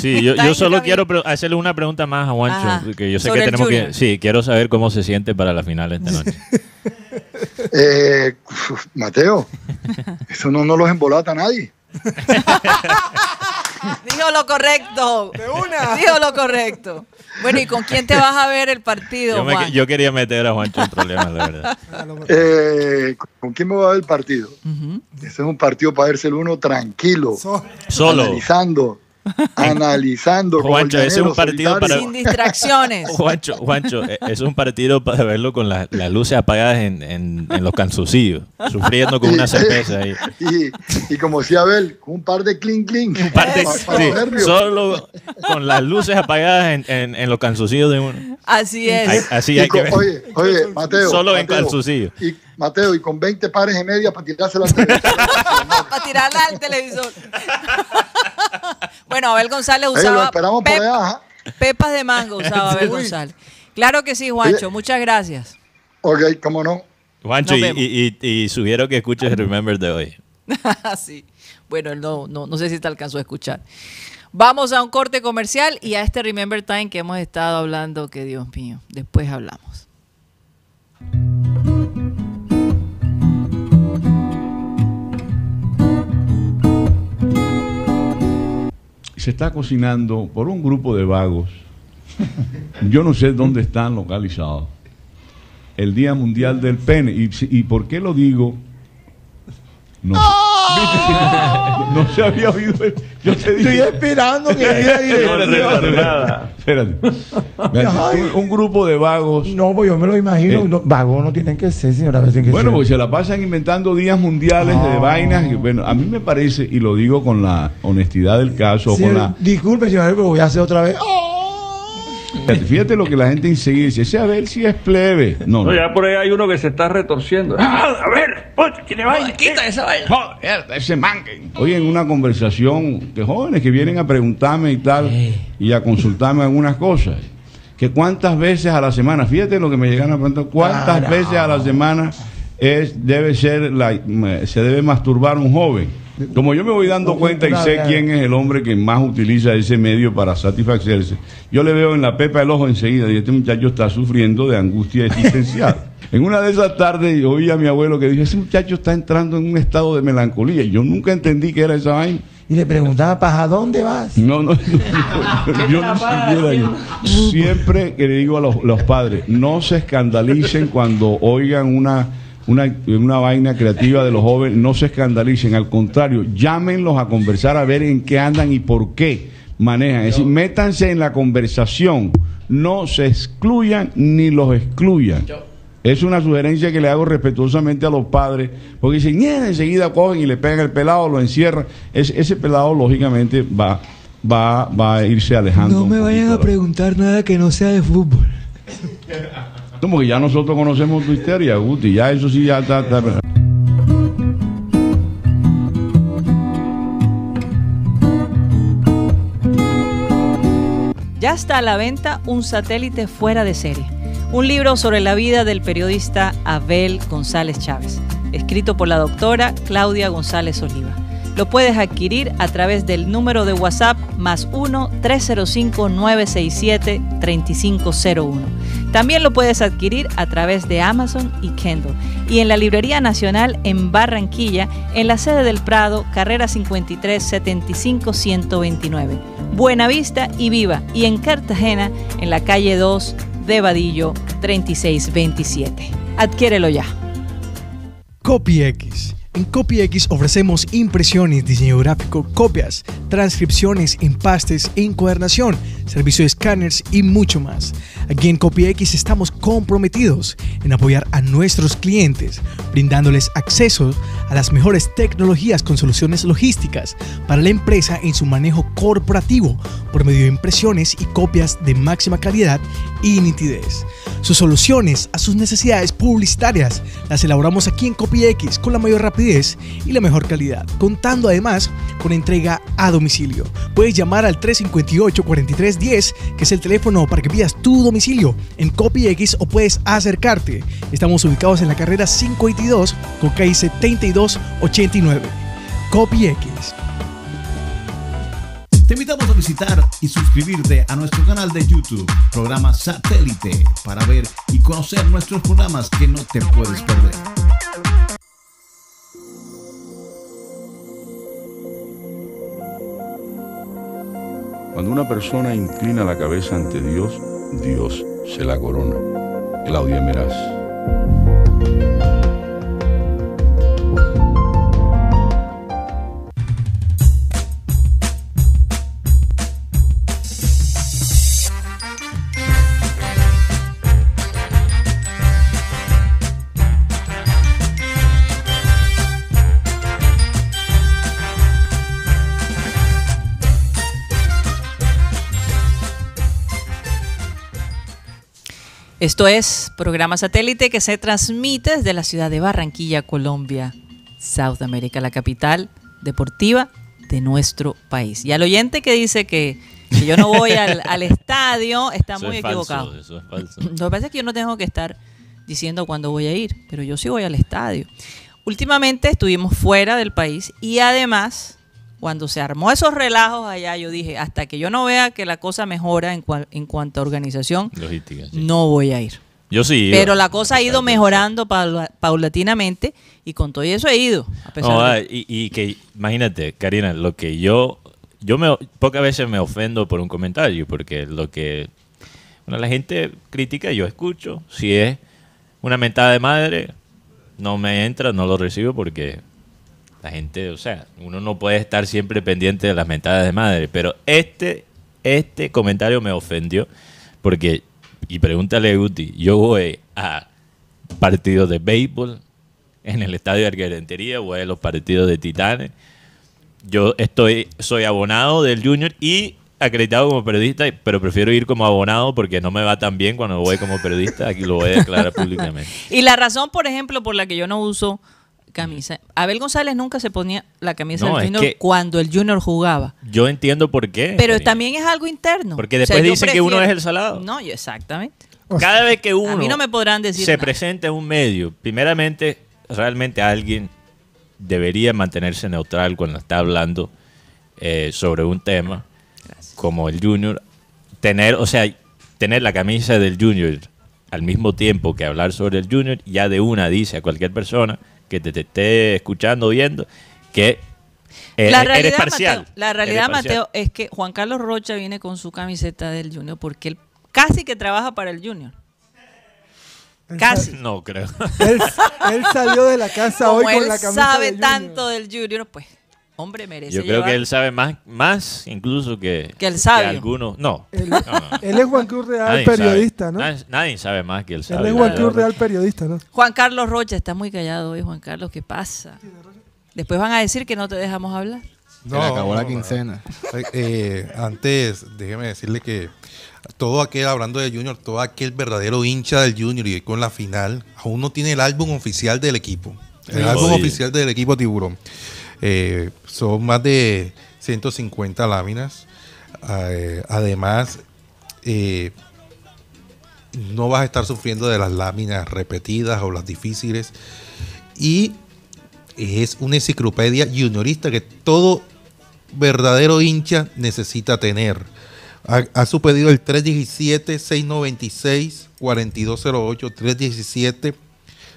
Speaker 4: Sí, yo, solo
Speaker 1: quiero hacerle una pregunta más a Juancho, yo sé que tenemos que... Sí, quiero saber cómo se siente para la final
Speaker 4: esta noche. Eh, Mateo, eso no, no los embolata a nadie.
Speaker 2: Dijo lo correcto. De una. Dijo lo correcto. Bueno, ¿y con quién te vas a ver el partido? Yo, Juan?
Speaker 4: yo quería meter a Juancho en problemas, la verdad. Eh, ¿Con quién me va a ver el partido? Ese es un partido para verse el uno tranquilo, solo, analizando, analizando. Juancho, ese es un partido para. Sin distracciones.
Speaker 1: Juancho, Juancho, e-, es un partido para verlo con las luces apagadas en, los cansucillos, sufriendo con una cerveza ahí.
Speaker 4: Y, como decía Abel, un par de clink clink. Un par de, solo
Speaker 1: con las luces apagadas en, los cansucillos de uno.
Speaker 4: Así es. así hay que ver. Oye, oye, Mateo. Solo en calzucillos. Mateo, y con 20 pares y media para tirársela al televisor.
Speaker 2: para tirarla al televisor. Bueno, Abel González usaba. Pepas de mango usaba Abel González. Claro que sí, Juancho. Muchas gracias.
Speaker 4: Ok, cómo no.
Speaker 1: Juancho, y, sugiero que escuches el Remember de hoy.
Speaker 2: sí. Bueno, no, no, no sé si te alcanzó a escuchar. Vamos a un corte comercial y a este Remember Time que hemos estado hablando, que Dios mío, después hablamos.
Speaker 6: se está cocinando por un grupo de vagos. Yo no sé dónde están localizados. El Día Mundial del Pene. ¿Y, y por qué lo digo? No. se había oído. Yo te digo Estoy esperando que este diga No le nada. Espérate. Un, un, grupo de vagos. No, pues yo me lo imagino. Eh. vagos no tienen que ser, señora. Que bueno, pues se la pasan inventando días mundiales de ah. vainas. bueno, a mí me parece, y lo digo con la honestidad del caso, Disculpe, señora, pero voy a hacer otra vez. ¡Oh! Fíjate lo que la gente enseguida dice, ese ver si es plebe. No, ya por ahí hay uno que se está retorciendo. Ah, a ver, pues, ¿quién le va? quita esa vaina. ese man Hoy en una conversación de jóvenes que vienen a preguntarme y tal, y a consultarme algunas cosas. Que cuántas veces a la semana, fíjate lo que me llegan a preguntar, cuántas veces a la semana es, debe ser la, se debe masturbar un joven. Como yo me voy dando cuenta y sé quién es el hombre que más utiliza ese medio para satisfacerse, yo le veo en la pepa el ojo enseguida y este muchacho está sufriendo de angustia existencial. en una de esas tardes yo oí a mi abuelo que dijo, ese muchacho está entrando en un estado de melancolía. yo nunca entendí que era esa vaina. Y le preguntaba, ¿para dónde vas? No, no, yo, no ahí. Siempre que le digo a los padres, no se escandalicen cuando oigan una una, vaina creativa de los jóvenes, no se escandalicen, al contrario, llámenlos a conversar a ver en qué andan y por qué manejan. Es decir, métanse en la conversación, no se excluyan ni los excluyan. Es una sugerencia que le hago respetuosamente a los padres, porque dicen, enseguida cogen y le pegan el pelado, lo encierran. ese pelado, lógicamente, va, va, va a irse alejando. No me vayan a
Speaker 3: preguntar nada que no sea de fútbol.
Speaker 6: ya nosotros conocemos tu historia Guti. Ya eso sí, ya está...
Speaker 2: Ya está a la venta un satélite fuera de serie, un libro sobre la vida del periodista Abel González Chávez, escrito por la doctora Claudia González Oliva. Lo puedes adquirir a través del número de WhatsApp más 1-305-967-3501. También lo puedes adquirir a través de Amazon y Kindle. Y en la Librería Nacional en Barranquilla, en la sede del Prado, carrera 53 75 129. Vista y Viva. Y en Cartagena, en la calle 2 de Vadillo 3627. Adquiérelo ya.
Speaker 3: Copy X. En CopyX ofrecemos impresiones, diseño gráfico, copias, transcripciones, empastes, e encuadernación, servicio de escáneres y mucho más. Aquí en CopyX estamos comprometidos en apoyar a nuestros clientes, brindándoles acceso a las mejores tecnologías con soluciones logísticas para la empresa en su manejo corporativo por medio de impresiones y copias de máxima calidad y nitidez. Sus soluciones a sus necesidades publicitarias las elaboramos aquí en CopyX con la mayor rapidez y la mejor calidad, contando además con entrega a domicilio. Puedes llamar al 358 43 10, que es el teléfono para que pidas tu domicilio en Copy X o puedes acercarte. Estamos ubicados en la carrera 52 con calle 7289.
Speaker 6: X Te invitamos a visitar y suscribirte a nuestro canal de YouTube, programa Satélite, para ver y conocer nuestros programas que no te puedes perder. Cuando una persona inclina la cabeza ante Dios, Dios se la corona. Claudia Meraz.
Speaker 2: Esto es programa satélite que se transmite desde la ciudad de Barranquilla, Colombia, South America, la capital deportiva de nuestro país. Y al oyente que dice que, yo no voy al, estadio, está muy equivocado. eso es falso. Lo que pasa es que yo no tengo que estar diciendo cuándo voy a ir, pero yo sí voy al estadio. Últimamente estuvimos fuera del país y además cuando se armó esos relajos allá, yo dije, hasta que yo no vea que la cosa mejora en, en cuanto a organización, no voy a ir.
Speaker 1: Yo sí. Pero
Speaker 2: la cosa ha ido mejorando paulatinamente y con todo eso he ido.
Speaker 1: y, que, imagínate, Karina, lo que yo, yo me, pocas veces me ofendo por un comentario, porque lo que bueno, la gente critica, yo escucho, si es una mentada de madre, no me entra, no lo recibo porque la gente, o sea, uno no puede estar siempre pendiente de las mentadas de madre, pero este, este comentario me ofendió porque, y pregúntale a Guti, yo voy a partidos de béisbol en el estadio de Arquerentería, voy a los partidos de Titanes, yo estoy, soy abonado del Junior y acreditado como periodista, pero prefiero ir como abonado porque no me va tan bien cuando voy como periodista. Aquí lo voy a declarar públicamente.
Speaker 2: y la razón, por ejemplo, por la que yo no uso camisa. Abel González nunca se ponía la camisa del Junior cuando el Junior jugaba.
Speaker 1: Yo entiendo por qué. Pero
Speaker 2: también es algo interno. Porque después dice que uno es el salado. No, exactamente. Cada vez que uno no me podrán decir se
Speaker 1: presenta un medio, primeramente, realmente alguien debería mantenerse neutral cuando está hablando eh, sobre un tema como el Junior. Tener, o sea, tener la camisa del Junior al mismo tiempo que hablar sobre el Junior, ya de una dice a cualquier persona que te, esté escuchando, viendo, que eh,
Speaker 2: eres, parcial. la realidad, Mateo, es que Juan Carlos Rocha viene con su camiseta del Junior porque él casi que trabaja para el Junior. Casi. No creo. Él, salió de la casa hoy con la camiseta. Él sabe tanto del Junior, pues hombre merece. Yo creo que
Speaker 1: él sabe más, más incluso que, que, él sabe. algunos. No. Él, es Juan Cruz Real periodista, ¿no? Nadie, sabe más que él sabe. Él es Juan Cruz Real
Speaker 3: periodista, ¿no?
Speaker 2: Juan Carlos Rocha está muy callado hoy, Juan Carlos, ¿qué pasa? Después van a decir que no te dejamos hablar. No,
Speaker 5: acabó la quincena. Eh, antes, déjeme decirle que todo aquel, hablando de Junior, todo aquel verdadero hincha del Junior y con la final, aún no tiene el álbum oficial del equipo. El álbum oficial del equipo Tiburón. Eh, son más de 150 láminas. Eh, además, eh, no vas a estar sufriendo de las láminas repetidas o las difíciles. Y es una enciclopedia juniorista que todo verdadero hincha necesita tener. Ha su pedido el 317-696-4208, 317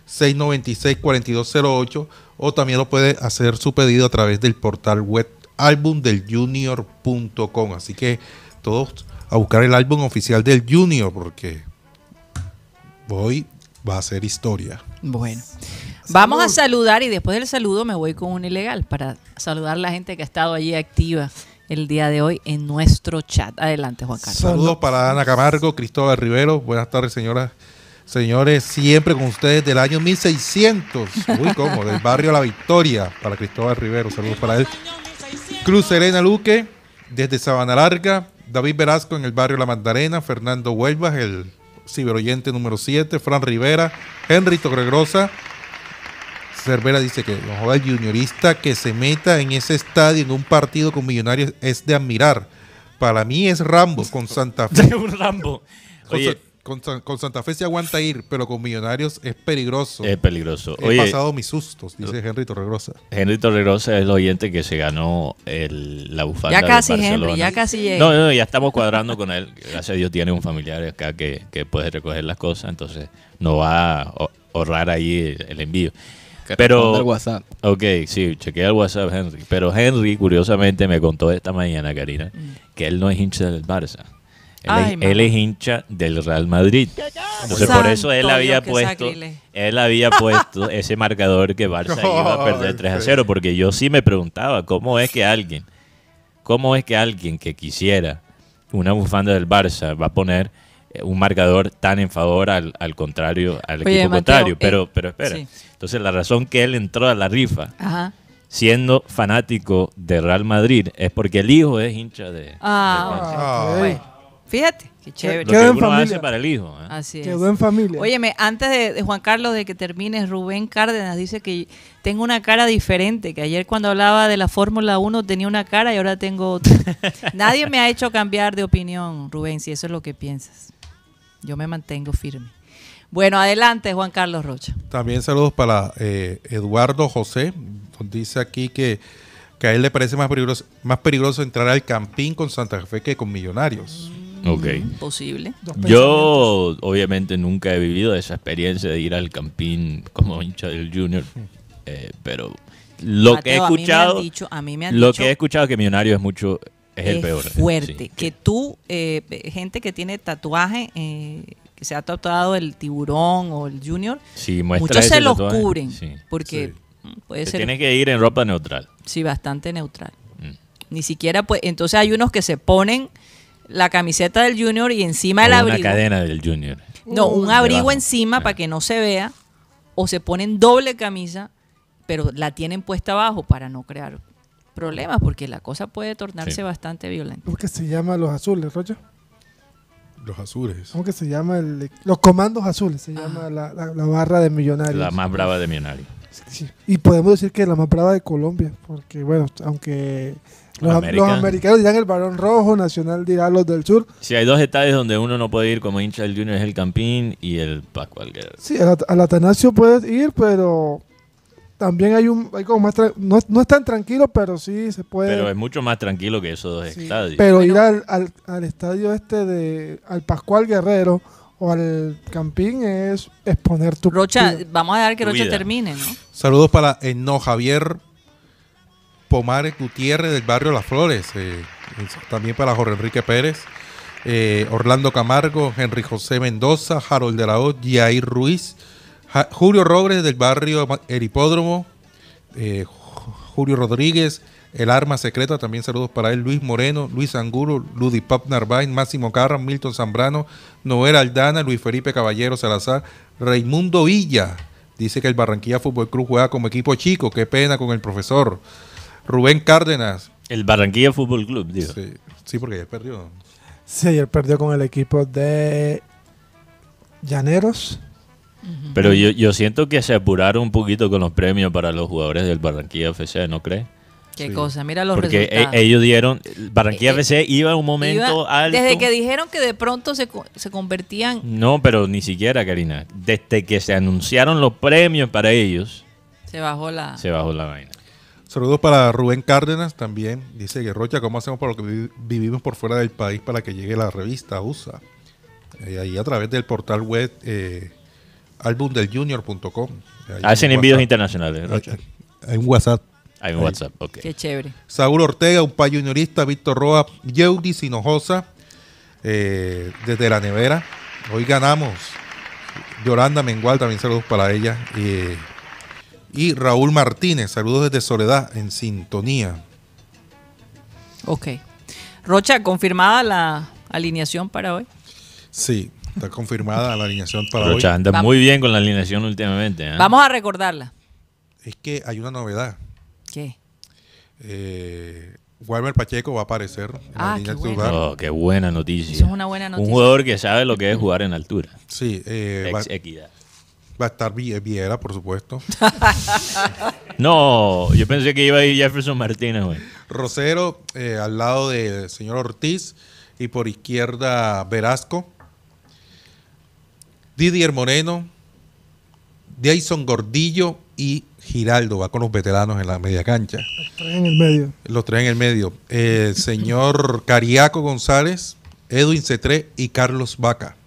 Speaker 5: 696-4208 o también lo puede hacer su pedido a través del portal web álbum Así que todos a buscar el álbum oficial del junior porque hoy va a ser historia.
Speaker 2: Bueno. Vamos a saludar y después del saludo me voy con un ilegal para saludar a la gente que ha estado allí activa el día de hoy en nuestro chat. Adelante, Juan Carlos. Saludos
Speaker 5: para Ana Camargo, Cristóbal Rivero. Buenas tardes, señora Señores, siempre con ustedes del año 1600. Uy, cómo, del barrio La Victoria, para Cristóbal Rivero. Saludos para él. Cruz Serena Luque, desde Sabana Larga. David Velasco en el barrio La Magdalena. Fernando Huelva, el ciberoyente número 7. Fran Rivera. Henry Torregrosa. Cervera dice que el juniorista que se meta en ese estadio en un partido con Millonarios es de admirar. Para mí es Rambo con Santa Fe. un Rambo. Con, Santa Fe se aguanta ir, pero con Millonarios es peligroso. Es peligroso. He pasado mis sustos, dice Henry Torregrosa.
Speaker 1: Henry Torregrosa es el oyente que se ganó el, la bufanda. Ya casi, Henry, ya casi llega. No, no, ya estamos cuadrando con él. Gracias a Dios tiene un familiar acá que, puede recoger las cosas, entonces no va a ahorrar ahí el, envío. pero el WhatsApp. Ok, sí, chequeé el WhatsApp Henry. Pero Henry, curiosamente, me contó esta mañana, Karina, mm. que él no es hincha del Barça. Él, es, hincha del Real Madrid. Entonces por eso él había puesto, él había puesto ese marcador que Barça iba a perder 3 a 0, porque yo sí me preguntaba cómo es que alguien, cómo es que alguien que quisiera una bufanda del Barça va a poner eh, un marcador tan en favor al, contrario, al equipo contrario. Pero, eh, pero espera. Entonces la razón que él entró a la rifa. siendo fanático de Real Madrid es porque el hijo es hincha de. Ah,
Speaker 2: Fíjate, qué chévere. Lo que uno hace para el hijo. ¿eh? Así es. familia. Óyeme, antes de, Juan Carlos, de que termine Rubén Cárdenas dice que tengo una cara diferente, que ayer cuando hablaba de la Fórmula 1 tenía una cara y ahora tengo otra. Nadie me ha hecho cambiar de opinión, Rubén, si eso es lo que piensas. Yo me mantengo firme. Bueno, adelante, Juan Carlos Rocha.
Speaker 5: También saludos para eh, Eduardo José. Dice aquí que que a él le parece más peligroso, entrar al Campín con Santa Fe que con Millonarios. Ok.
Speaker 1: Posible. Yo obviamente nunca he vivido esa experiencia de ir al campín como hincha del Junior, eh, pero lo que he escuchado, a mí lo que he escuchado que Millonario es mucho es, el peor. Fuerte.
Speaker 2: que tú, eh, gente que tiene tatuaje, eh, que se ha tatuado el tiburón o el Junior, sí, muchos se los cubren porque puede Tiene
Speaker 1: que ir en ropa neutral.
Speaker 2: Sí, bastante neutral. Mm. Ni siquiera pues, entonces hay unos que se ponen la camiseta del Junior y encima el abrigo. Una cadena
Speaker 1: del Junior. No,
Speaker 2: un abrigo encima ah. para que no se vea. O se ponen doble camisa, pero la tienen puesta abajo para no crear problemas, porque la cosa puede tornarse bastante violenta.
Speaker 3: ¿Cómo que se llama los azules, Rocha?
Speaker 1: Los azules.
Speaker 3: ¿Cómo que se llama? los comandos azules, se ah. llama la, barra
Speaker 1: de millonarios. La más brava de millonarios.
Speaker 3: Y podemos decir que la más brava de Colombia, porque bueno, aunque los, americanos dirán el Balón Rojo, Nacional dirá los del Sur.
Speaker 1: Si hay dos estadios donde uno no puede ir como hincha del Junior, es el Campín y el Pascual Guerrero. Sí,
Speaker 3: al, Atanasio puedes ir, pero también hay un como más no, es tan tranquilo, pero sí se puede. Pero es
Speaker 1: mucho más tranquilo que esos dos estadios. Pero ir
Speaker 3: al, estadio este de al Pascual Guerrero o al Campín es exponer tu Rocha, vamos
Speaker 2: a dejar que Rocha termine, ¿no?
Speaker 5: Saludos para no Javier Pomares Gutiérrez del barrio Las Flores, eh, también para Jorge Enrique Pérez, eh, Orlando Camargo, Henry José Mendoza, Harold de la O, Jair Ruiz, Julio Robres del barrio El Hipódromo, eh, Julio Rodríguez, El Arma Secreta, también saludos para él, Luis Moreno, Luis Angulo, Ludipap Narváez, Máximo Carra, Milton Zambrano, Noel Aldana, Luis Felipe Caballero Salazar, Raimundo Villa, dice que el Barranquilla Fútbol Club juega como equipo chico, qué pena con el profesor. Rubén Cárdenas. El Barranquilla Fútbol Club, digo. Sí, porque ayer perdió.
Speaker 3: Sí, ayer perdió con el equipo de Llaneros. Pero
Speaker 1: yo, siento que se apuraron un poquito con los premios para los jugadores del Barranquilla FC, ¿no crees?
Speaker 2: Qué cosa, mira los eh, resultados. Porque
Speaker 1: ellos dieron, Barranquilla eh, FC eh, iba un momento alto. Desde que
Speaker 2: dijeron que de pronto se, se, convertían.
Speaker 1: No, pero ni siquiera, Karina. Desde que se anunciaron los premios para ellos.
Speaker 2: Se bajó la. Se
Speaker 1: bajó la vaina. Saludos para Rubén
Speaker 5: Cárdenas también. Dice que ¿cómo hacemos para lo que vivimos por fuera del país para que llegue la revista USA? Eh, ahí a través del portal web eh, albumdeljunior.com. Hacen ah, envíos internacionales, Rocha. Hay, un WhatsApp. Hay un WhatsApp, ok. Qué chévere. Saúl Ortega, un payo juniorista, Víctor Roa, Yeudi Sinojosa, eh, desde la nevera. Hoy ganamos. Yolanda Mengual, también saludos para ella. Y Raúl Martínez, saludos desde Soledad, en sintonía.
Speaker 2: Ok. Rocha, ¿confirmada la alineación para hoy?
Speaker 1: Sí,
Speaker 5: está confirmada la alineación para hoy. Rocha,
Speaker 1: anda muy bien con la alineación últimamente. ¿eh? Vamos
Speaker 5: a recordarla. Es que hay una novedad. ¿Qué? Eh, Walmer Pacheco va a aparecer en ah, la línea oh,
Speaker 1: qué buena. noticia. es una buena noticia. Un jugador que sabe lo que es jugar en altura. Sí, eh, equidad. Va a estar Viera, por supuesto. no, yo pensé que iba a ir Jefferson
Speaker 5: Martínez, güey. Rosero, eh, al lado del señor Ortiz. Y por izquierda, Verasco. Didier Moreno. Jason Gordillo y Giraldo va con los veteranos en la media cancha. Los tres en el medio. Los tres en el medio. Eh, señor Cariaco González, Edwin Cetré y Carlos Vaca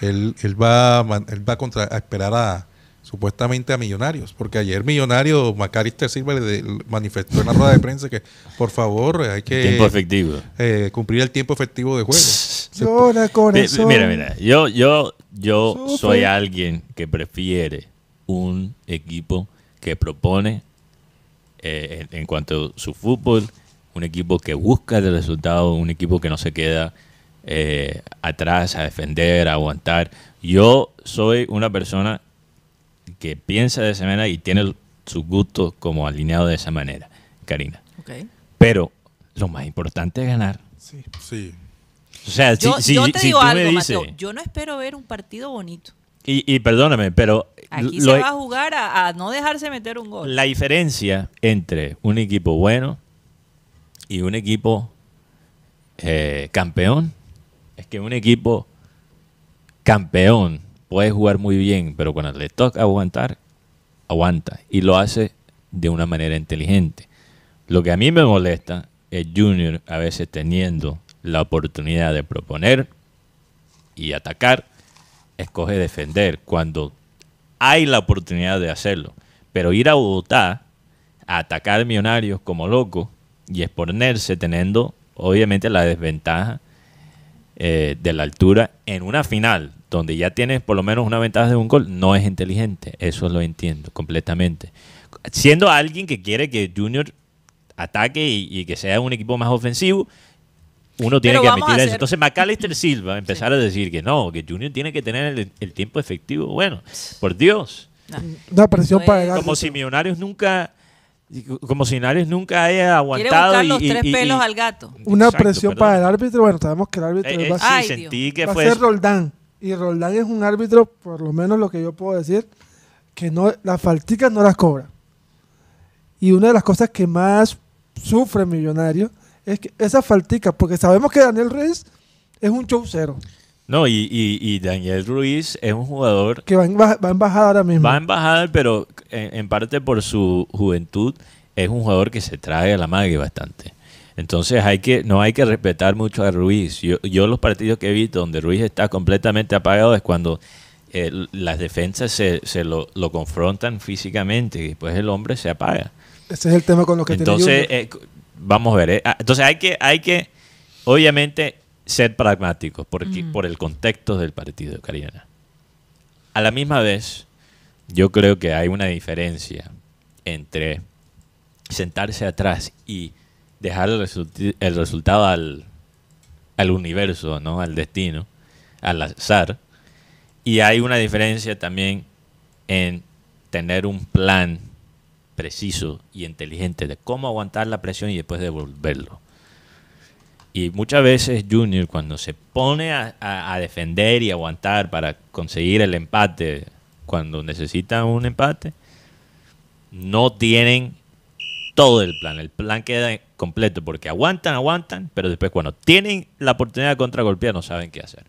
Speaker 5: él, él va, él va contra, a esperar a supuestamente a Millonarios, porque ayer Millonario Macarister Silva le manifestó en la rueda de prensa que por favor hay
Speaker 1: que eh, cumplir el tiempo efectivo de juego. Mira, mira, yo, yo, yo soy alguien que prefiere un equipo que propone eh, en, en cuanto a su fútbol, un equipo que busca el resultado, un equipo que no se queda eh, atrás, a defender, a aguantar. Yo soy una persona que piensa de esa manera y tiene su gusto como alineado de esa manera, Karina. Pero lo más importante es ganar. Sí, sí. O sea, yo, te digo algo,
Speaker 2: yo no espero ver un partido bonito.
Speaker 1: Y, perdóname, pero... Aquí se va a
Speaker 2: jugar a, no dejarse meter un gol. La
Speaker 1: diferencia entre un equipo bueno y un equipo eh, campeón es que un equipo campeón puede jugar muy bien, pero cuando le toca aguantar, aguanta. Y lo hace de una manera inteligente. Lo que a mí me molesta es Junior a veces teniendo la oportunidad de proponer y atacar, escoge defender cuando hay la oportunidad de hacerlo. Pero ir a Bogotá a atacar millonarios como loco y exponerse teniendo obviamente la desventaja eh, de la altura en una final donde ya tienes por lo menos una ventaja de un gol, no es inteligente. Eso lo entiendo completamente. Siendo alguien que quiere que Junior ataque y, que sea un equipo más ofensivo, uno tiene que admitir eso. Entonces, McAllister Silva empezar a decir que no, que Junior tiene que tener el, tiempo efectivo. Bueno, por Dios. Como si Millonarios nunca como si nunca haya aguantado. Quiere los tres pelos al gato.
Speaker 3: Una presión para el árbitro. Bueno, sabemos que el árbitro eh, va, eh, que fue a ser Roldán. Y Roldán es un árbitro, por lo menos lo que yo puedo decir, que no las falticas no las cobra. Y una de las cosas que más sufre Millonario es que esas falticas, porque sabemos que Daniel Reyes es un show
Speaker 1: no, y, y, Daniel Ruiz es un jugador... Que va en, va, ahora mismo. Va a embajar, pero en, parte por su juventud es un jugador que se trae a la magia bastante. Entonces hay que, no hay que respetar mucho a Ruiz. Yo, yo los partidos que he visto donde Ruiz está completamente apagado es cuando eh, las defensas se, se lo, confrontan físicamente y después el hombre se apaga.
Speaker 3: Ese es el tema con lo que Entonces, digo eh,
Speaker 1: vamos a ver. Eh, ah, entonces hay que, hay que, obviamente, ser pragmáticos mm. por el contexto del partido, cariana A la misma vez, yo creo que hay una diferencia entre sentarse atrás y dejar el, resultado al, al, universo, ¿no? al destino, al azar. Y hay una diferencia también en tener un plan preciso y inteligente de cómo aguantar la presión y después devolverlo. Y muchas veces Junior cuando se pone a, defender y aguantar para conseguir el empate, cuando necesita un empate, no tienen todo el plan. El plan queda completo porque aguantan, aguantan, pero después cuando tienen la oportunidad de contragolpear no saben qué hacer.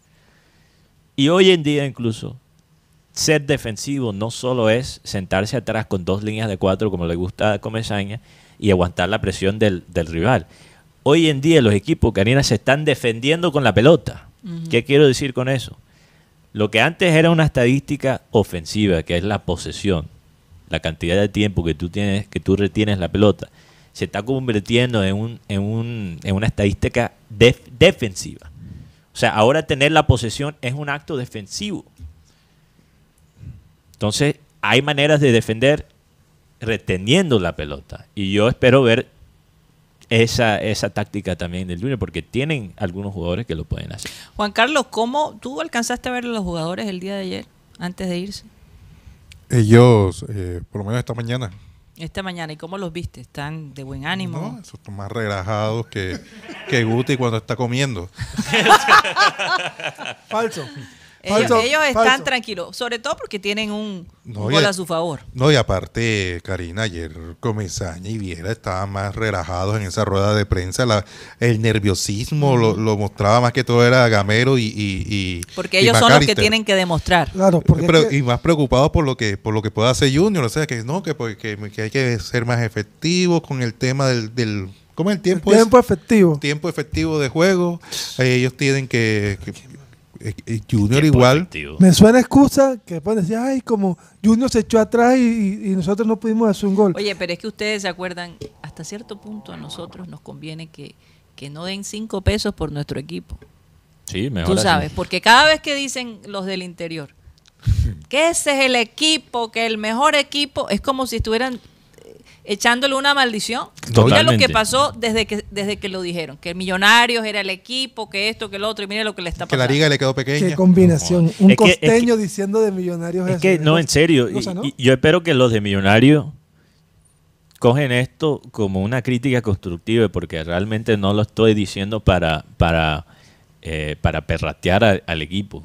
Speaker 1: Y hoy en día incluso ser defensivo no solo es sentarse atrás con dos líneas de cuatro como le gusta a Comesaña y aguantar la presión del rival hoy en día los equipos, caninas se están defendiendo con la pelota. ¿Qué quiero decir con eso? Lo que antes era una estadística ofensiva, que es la posesión, la cantidad de tiempo que tú, tienes, que tú retienes la pelota, se está convirtiendo en, una estadística defensiva. O sea, ahora tener la posesión es un acto defensivo. Entonces, hay maneras de defender reteniendo la pelota. Y yo espero ver esa, esa táctica también del Junior, porque tienen algunos jugadores que lo pueden hacer.
Speaker 2: Juan Carlos, ¿cómo tú alcanzaste a ver a los jugadores el día de ayer, antes de irse?
Speaker 5: Ellos, eh, por lo menos esta mañana.
Speaker 2: Esta mañana, ¿y cómo los viste? ¿Están de buen ánimo? No, son más
Speaker 5: relajados que, que Guti cuando está comiendo.
Speaker 3: Falso. Ellos, están
Speaker 2: tranquilos, sobre todo porque tienen un, gol a, su favor.
Speaker 5: No, y aparte, Karina, ayer Comesaña y Viera estaban más relajados en esa rueda de prensa. La, el nerviosismo lo, mm. mostraba más que todo era Gamero y. y, porque ellos son los que tienen
Speaker 2: que demostrar. Y
Speaker 5: más preocupados por lo que por lo que pueda hacer Junior. O sea, que no, que, porque pues, hay que ser más efectivos con el tema del, del ¿Cómo el tiempo? tiempo efectivo. Tiempo efectivo de juego. ellos tienen que,
Speaker 2: Junior igual. Me
Speaker 5: suena excusa que después decían, ay, como
Speaker 3: Junior se echó atrás y, nosotros no pudimos hacer un gol. Oye,
Speaker 2: pero es que ustedes se acuerdan, hasta cierto punto a nosotros nos conviene que, no den cinco pesos por nuestro equipo. Sí,
Speaker 1: mejor. Tú sabes,
Speaker 2: porque cada vez que dicen los del interior, que ese es el equipo, que el mejor equipo, es como si estuvieran echándole una maldición. Mira lo que pasó desde que, desde que lo dijeron, que Millonarios era el equipo, que esto, que lo otro, y mira lo que le está pasando. Que la
Speaker 1: liga le quedó pequeña.
Speaker 3: Qué combinación. Un costeño diciendo de Millonarios es que no, en
Speaker 1: serio, yo espero que los de Millonarios cogen esto como una crítica constructiva, porque realmente no lo estoy diciendo para, para, eh, para perratear al equipo.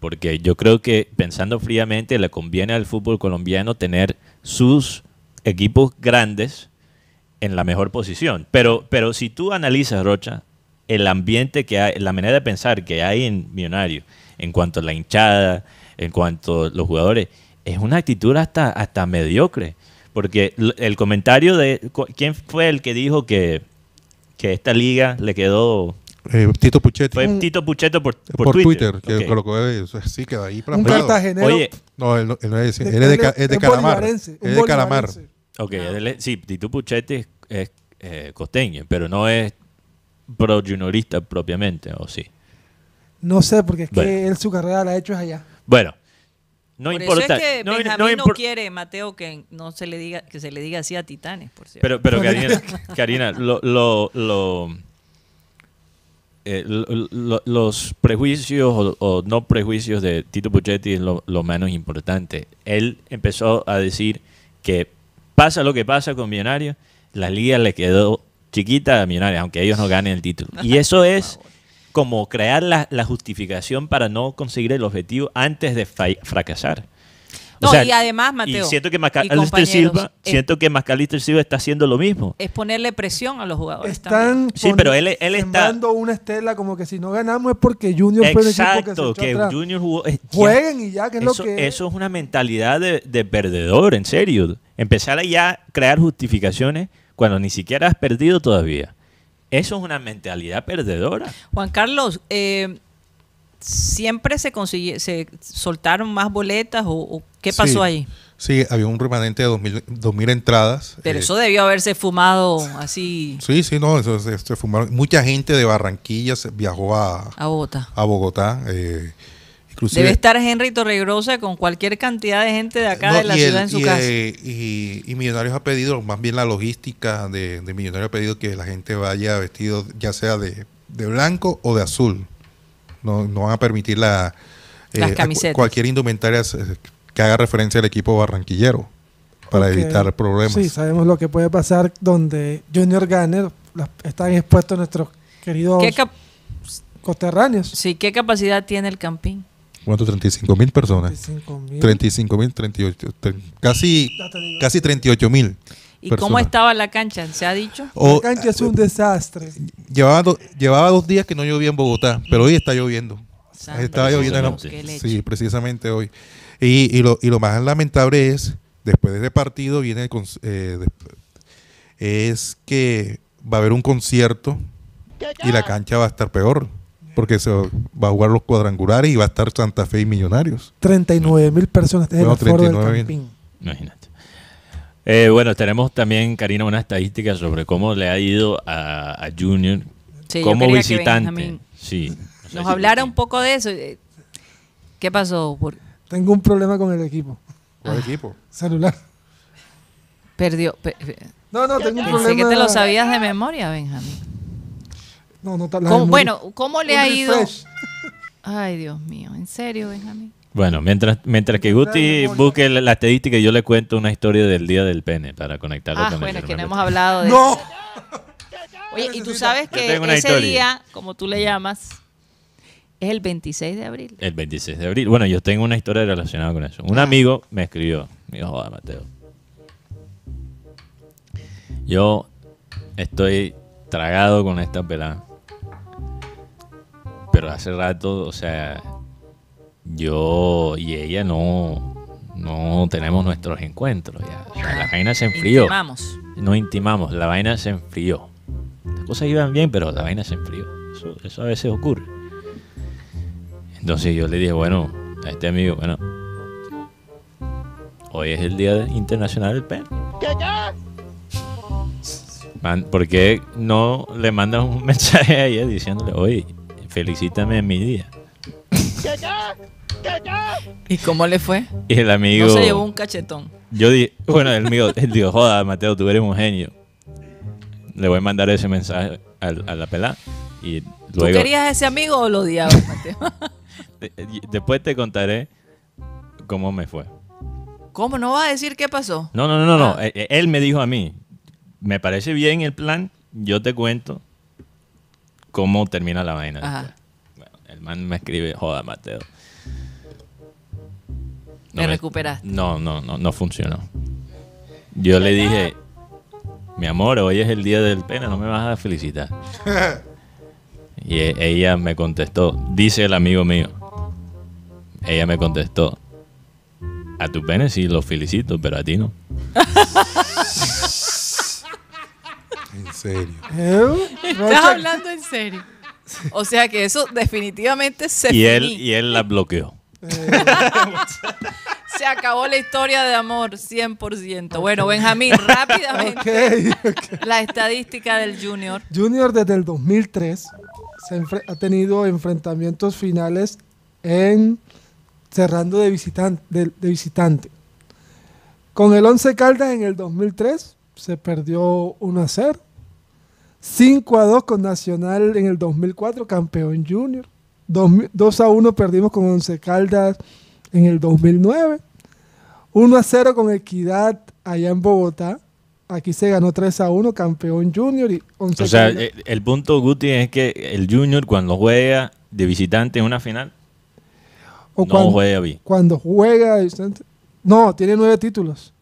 Speaker 1: Porque yo creo que pensando fríamente le conviene al fútbol colombiano tener sus equipos grandes en la mejor posición. Pero, pero si tú analizas, Rocha, el ambiente que hay, la manera de pensar que hay en Millonarios, en cuanto a la hinchada, en cuanto a los jugadores, es una actitud hasta, hasta mediocre. Porque el comentario de. ¿Quién fue el que dijo que, que esta liga le quedó eh, Tito Puchetti. Fue Tito Puchetti por, eh, por, Twitter. que okay. Sí, quedó ahí Un cartagenero.
Speaker 3: Oye.
Speaker 5: No, él, no es, de, él es, de, Calamar. Es de Calamar.
Speaker 1: Ok, sí, Tito Puchetti es, eh, costeño, pero no es pro juniorista propiamente, ¿o sí?
Speaker 3: No sé, porque es que él su carrera la ha hecho allá.
Speaker 1: Bueno, no importa. Eso es que no,
Speaker 2: Benjamín no, quiere, Mateo, que no se le diga, que se le diga así a Titanes, por cierto. Pero, pero Karina,
Speaker 1: Karina, lo, lo, lo eh, los prejuicios o, no prejuicios de Tito Puchetti es lo, menos importante. Él empezó a decir que pasa lo que pasa con Millonarios, la liga le quedó chiquita a Millonarios, aunque ellos no ganen el título. Y eso ah, es como crear la justificación para no conseguir el objetivo antes de fracasar.
Speaker 2: No, y además, Mateo. Y siento que Macalister Silva,
Speaker 1: eh, Silva está haciendo lo mismo.
Speaker 2: Es ponerle presión a los jugadores. Están
Speaker 1: sí, pero él, él está
Speaker 2: dando una estela como que si no ganamos es porque
Speaker 3: Junior Exacto, que, Junior
Speaker 1: jugó. Eh, Jueguen y ya, que es lo que. Eso es una mentalidad de, perdedor, en serio. Empezar a crear justificaciones cuando ni siquiera has perdido todavía. Eso es una mentalidad perdedora.
Speaker 2: Juan Carlos, eh, siempre se se soltaron más boletas o, qué pasó ahí?
Speaker 5: Sí, había un remanente de 2000, entradas. Pero eh, eso
Speaker 2: debió haberse fumado así.
Speaker 5: Sí, sí, no, eso, se fumaron. Mucha gente de Barranquilla viajó a, Bogotá. Eh, Debe
Speaker 2: estar Henry Torregrosa con cualquier cantidad de gente de acá de la ciudad en su casa.
Speaker 5: y, Millonarios ha pedido, más bien la logística de, Millonarios ha pedido que la gente vaya vestido ya sea de blanco o de azul no, no van a permitir la,
Speaker 3: eh, cualquier
Speaker 5: indumentaria eh, que haga referencia al equipo barranquillero para evitar problemas. Sí,
Speaker 3: sabemos lo que puede pasar donde Junior Ganner están expuestos nuestros queridos
Speaker 2: coterráneos. Sí, ¿qué capacidad tiene el Campín?
Speaker 5: ¿Cuánto? 35 mil personas. 35 mil, 38, mil, casi, casi 38 mil. ¿Y cómo
Speaker 2: estaba la cancha? ¿Se ha dicho? la cancha es un eh, desastre.
Speaker 5: Llevaba, llevaba dos días que no llovía en Bogotá, pero hoy está lloviendo. lloviendo. Sí, precisamente hoy. Y, lo, más lamentable es, después de ese partido viene eh, es que va a haber un concierto y la cancha va a estar peor. Porque se va
Speaker 1: a jugar los cuadrangulares y va a estar Santa Fe y Millonarios.
Speaker 3: 39 mil personas. el
Speaker 1: 39 Imagínate. Eh, bueno, tenemos también, Karina, una estadística sobre cómo le ha ido a, Junior como visitante. Sí.
Speaker 2: Nos hablara un poco de eso. ¿Qué pasó? Tengo un problema con el equipo. ¿Con
Speaker 3: el equipo? Ah. Celular. Perdió.
Speaker 2: No, no, tengo un problema. que te lo sabías de memoria, Benjamín. No, no, Bueno, ¿cómo le ha ido? Ay, Dios mío, ¿en serio, Benjamín?
Speaker 1: Bueno, mientras, mientras que Guti busque la, estadística, yo le cuento una historia del día del pene para conectarlo ah, bueno,
Speaker 2: es que no hemos hablado de ¡No! Oye, y tú sabes que ese día, como tú le llamas, es el 26 de abril.
Speaker 1: El 26 de abril. Bueno, yo tengo una historia relacionada con eso. Un amigo me escribió, me dijo, joda, Mateo. Yo estoy tragado con esta pelada. Pero hace rato, o sea, yo y ella no, no tenemos nuestros encuentros. Ya. la ah, vaina se enfrió. Intimamos. No intimamos, la vaina se enfrió. Las cosas iban bien, pero la vaina se enfrió. Eso, a veces ocurre. Entonces yo le dije, bueno, a este amigo, bueno, hoy es el Día Internacional del pen. ¿Qué qué? ¿Por qué no le mandas un mensaje a ella diciéndole, oye, felicítame en mi día?
Speaker 2: ¿Y cómo le fue?
Speaker 1: Y el amigo. No se llevó un cachetón. Yo dije, bueno, el amigo él dijo, joda, Mateo, tú eres un genio. Le voy a mandar ese mensaje a, la pelá Y ¿Tú querías
Speaker 2: ese amigo o lo odiabas, Mateo?
Speaker 1: Después te contaré cómo me fue.
Speaker 2: ¿Cómo? ¿No vas a decir qué pasó?
Speaker 1: No, no, no, no. no. Ah. E, e, él me dijo a mí, me parece bien el plan, yo te cuento cómo termina la vaina. Ajá. El man me escribe, joda, Mateo. ¿Me, recuperaste? No, no, no, no funcionó. Yo le dije, mi amor, hoy es el día del pene, no me vas a felicitar. y e, ella me contestó, dice el amigo mío. Ella me contestó, a tu pene sí lo felicito, pero a ti no. en serio.
Speaker 3: ¿Eh?
Speaker 2: ¿Estás hablando en serio? O sea que eso definitivamente se y él Y
Speaker 1: él la bloqueó.
Speaker 2: se acabó la historia de amor, 100%. Bueno, Benjamín, rápidamente. La estadística del Junior.
Speaker 3: Junior desde el 2003 ha tenido enfrentamientos finales en cerrando de visitante, visitante. Con el 11 Caldas en el 2003 se perdió un hacer 5 a 2 con Nacional en el 2004, campeón junior. 2 a 1 perdimos con Once Caldas en el 2009. 1 a 0 con Equidad allá en Bogotá. Aquí se ganó 3 a 1, campeón junior y 11 O sea, eh,
Speaker 1: el, punto, Guti, es que el junior cuando juega de visitante en una final,
Speaker 3: o cuando, juega bien. Cuando juega de visitante, no, tiene nueve títulos.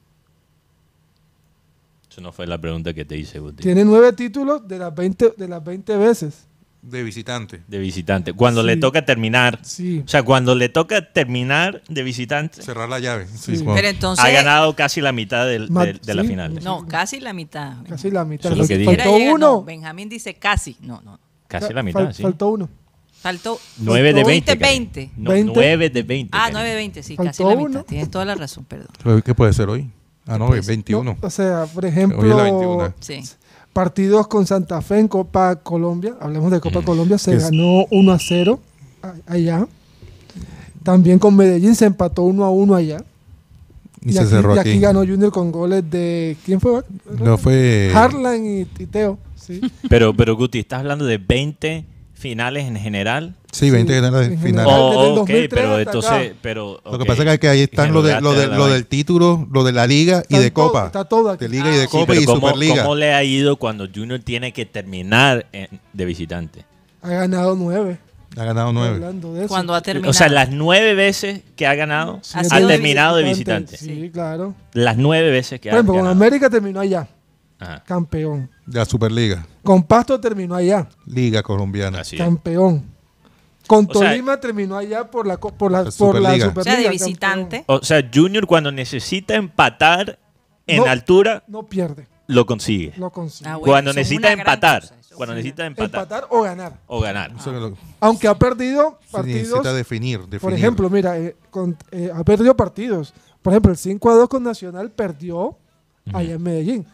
Speaker 1: Eso no fue la pregunta que te hice, Guti. Tiene
Speaker 3: nueve títulos de las 20, de las 20 veces.
Speaker 1: De visitante. De visitante. Cuando sí. le toca terminar. Sí. O sea, cuando le toca terminar de visitante. Cerrar la llave. Sí. Wow. Pero entonces, ha ganado casi la mitad del, Mat, de, de la final.
Speaker 2: No, casi la mitad. Casi la mitad.
Speaker 1: Eso es lo que faltó
Speaker 2: dije. uno. No, Benjamín dice casi. No, no. Casi la mitad, Fal, sí. Faltó uno. Faltó 9 de 20. 20. No, 20. 9 de 20. Ah, 9 de 20, sí, faltó casi la mitad. Uno. Tienes toda la razón, perdón.
Speaker 5: ¿Qué puede ser hoy? Ah, no, es pues, 21. o sea, por ejemplo,
Speaker 3: partidos con Santa Fe en Copa Colombia, hablemos de Copa mm. Colombia, se ganó 1 a 0 allá. También con Medellín se empató 1 a 1 allá. Y, aquí, ganó Junior con goles de. ¿Quién fue? No fue. Harlan y, Titeo.
Speaker 1: Pero, pero Guti, estás hablando de 20 finales en general. Sí, 20 finales. Oh, ok, pero entonces, pero lo que pasa es que ahí están lo, de, lo, del
Speaker 5: título, lo de la liga y de copa. Está todo De liga y ah, de copa y superliga. ¿Cómo
Speaker 1: le ha ido cuando Junior tiene que terminar de visitante? Ha ganado nueve. Ha ganado nueve. Cuando ha terminado. O sea, las nueve veces que ha ganado, ha, terminado de visitante. Sí, claro. Las nueve veces que Por ejemplo,
Speaker 3: ha ganado. Con América terminó allá. Campeón.
Speaker 1: La
Speaker 5: Superliga.
Speaker 1: Con Pasto terminó allá. Liga colombiana.
Speaker 3: Campeón. Con Tolima terminó allá por la, por la, Superliga. O sea, de visitante.
Speaker 1: O sea, Junior cuando necesita empatar en altura. No pierde. Lo consigue. Lo consigue. Ah, cuando necesita empatar. cuando necesita empatar. o ganar. O ganar.
Speaker 3: Aunque ha perdido
Speaker 1: partidos. necesita definir, Por ejemplo,
Speaker 3: mira, eh, eh, ha perdido partidos. Por ejemplo, el 5 a 2 con Nacional perdió allá en Medellín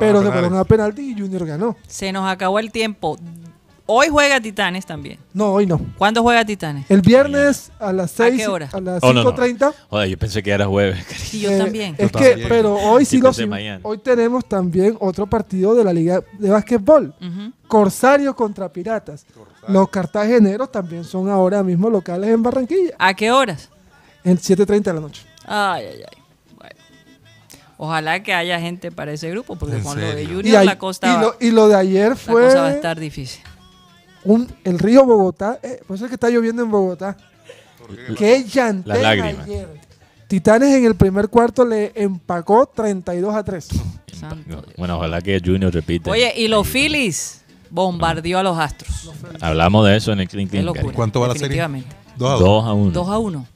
Speaker 3: pero se fueron a penalti y Junior ganó.
Speaker 2: Se nos acabó el tiempo. Hoy juega Titanes también. No, hoy no. ¿Cuándo juega Titanes?
Speaker 3: El viernes a las 6. ¿A qué hora? A las 5.30.
Speaker 1: yo pensé que era jueves. Y yo eh, también. Es que, pero hoy sí
Speaker 3: Hoy tenemos también otro partido de la Liga de Básquetbol. Corsario contra Piratas. Los cartageneros también son ahora mismo locales en Barranquilla.
Speaker 2: ¿A qué horas?
Speaker 3: En 7.30 de la noche.
Speaker 2: Ay, ay, ay. Ojalá que haya gente para ese grupo, porque con lo de Junior la costa. Y lo, de
Speaker 3: ayer fue. La cosa va a estar difícil. el río Bogotá, eh, por eso es que está lloviendo en Bogotá.
Speaker 1: Qué la ayer.
Speaker 3: Titanes en el primer cuarto le empacó 32 a 3.
Speaker 1: bueno, ojalá que Junior repita. Oye,
Speaker 2: y los Phillies bombardeó a los Astros.
Speaker 1: Hablamos de eso en el Clink ¿Cuánto va la serie? 2 a 1. 2 a 1.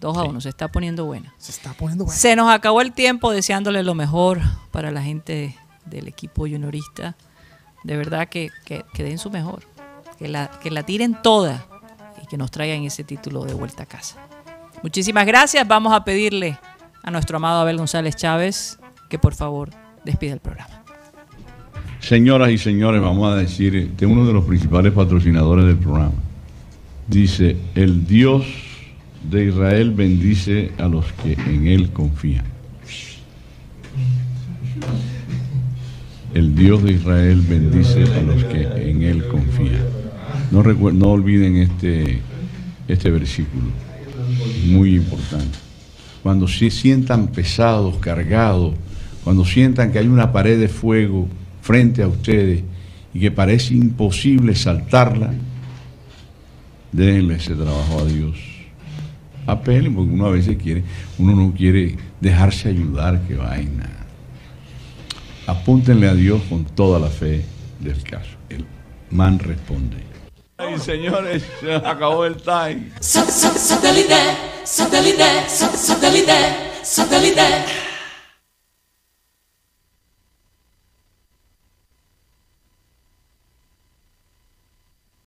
Speaker 2: 2 a 1. Se está poniendo buena. Se está poniendo buena. Se nos acabó el tiempo deseándole lo mejor para la gente del equipo juniorista. De verdad que, que, den su mejor. Que la, que la tiren toda y que nos traigan ese título de vuelta a casa. Muchísimas gracias. Vamos a pedirle a nuestro amado Abel González Chávez que por favor despida el programa.
Speaker 6: Señoras y señores, vamos a decir Que este, uno de los principales patrocinadores del programa dice, el Dios de Israel bendice a los que en él confían. El Dios de Israel bendice a los que en él confían. No, no olviden este, este versículo, muy importante. Cuando se sientan pesados, cargados, cuando sientan que hay una pared de fuego frente a ustedes y que parece imposible saltarla, Déjenle ese trabajo a Dios. Apelen, porque uno a veces quiere, uno no quiere dejarse ayudar, que vaina. Apúntenle a Dios con toda la fe del caso. El man responde. Ay, señores, acabó el time. satélite, satélite, satélite.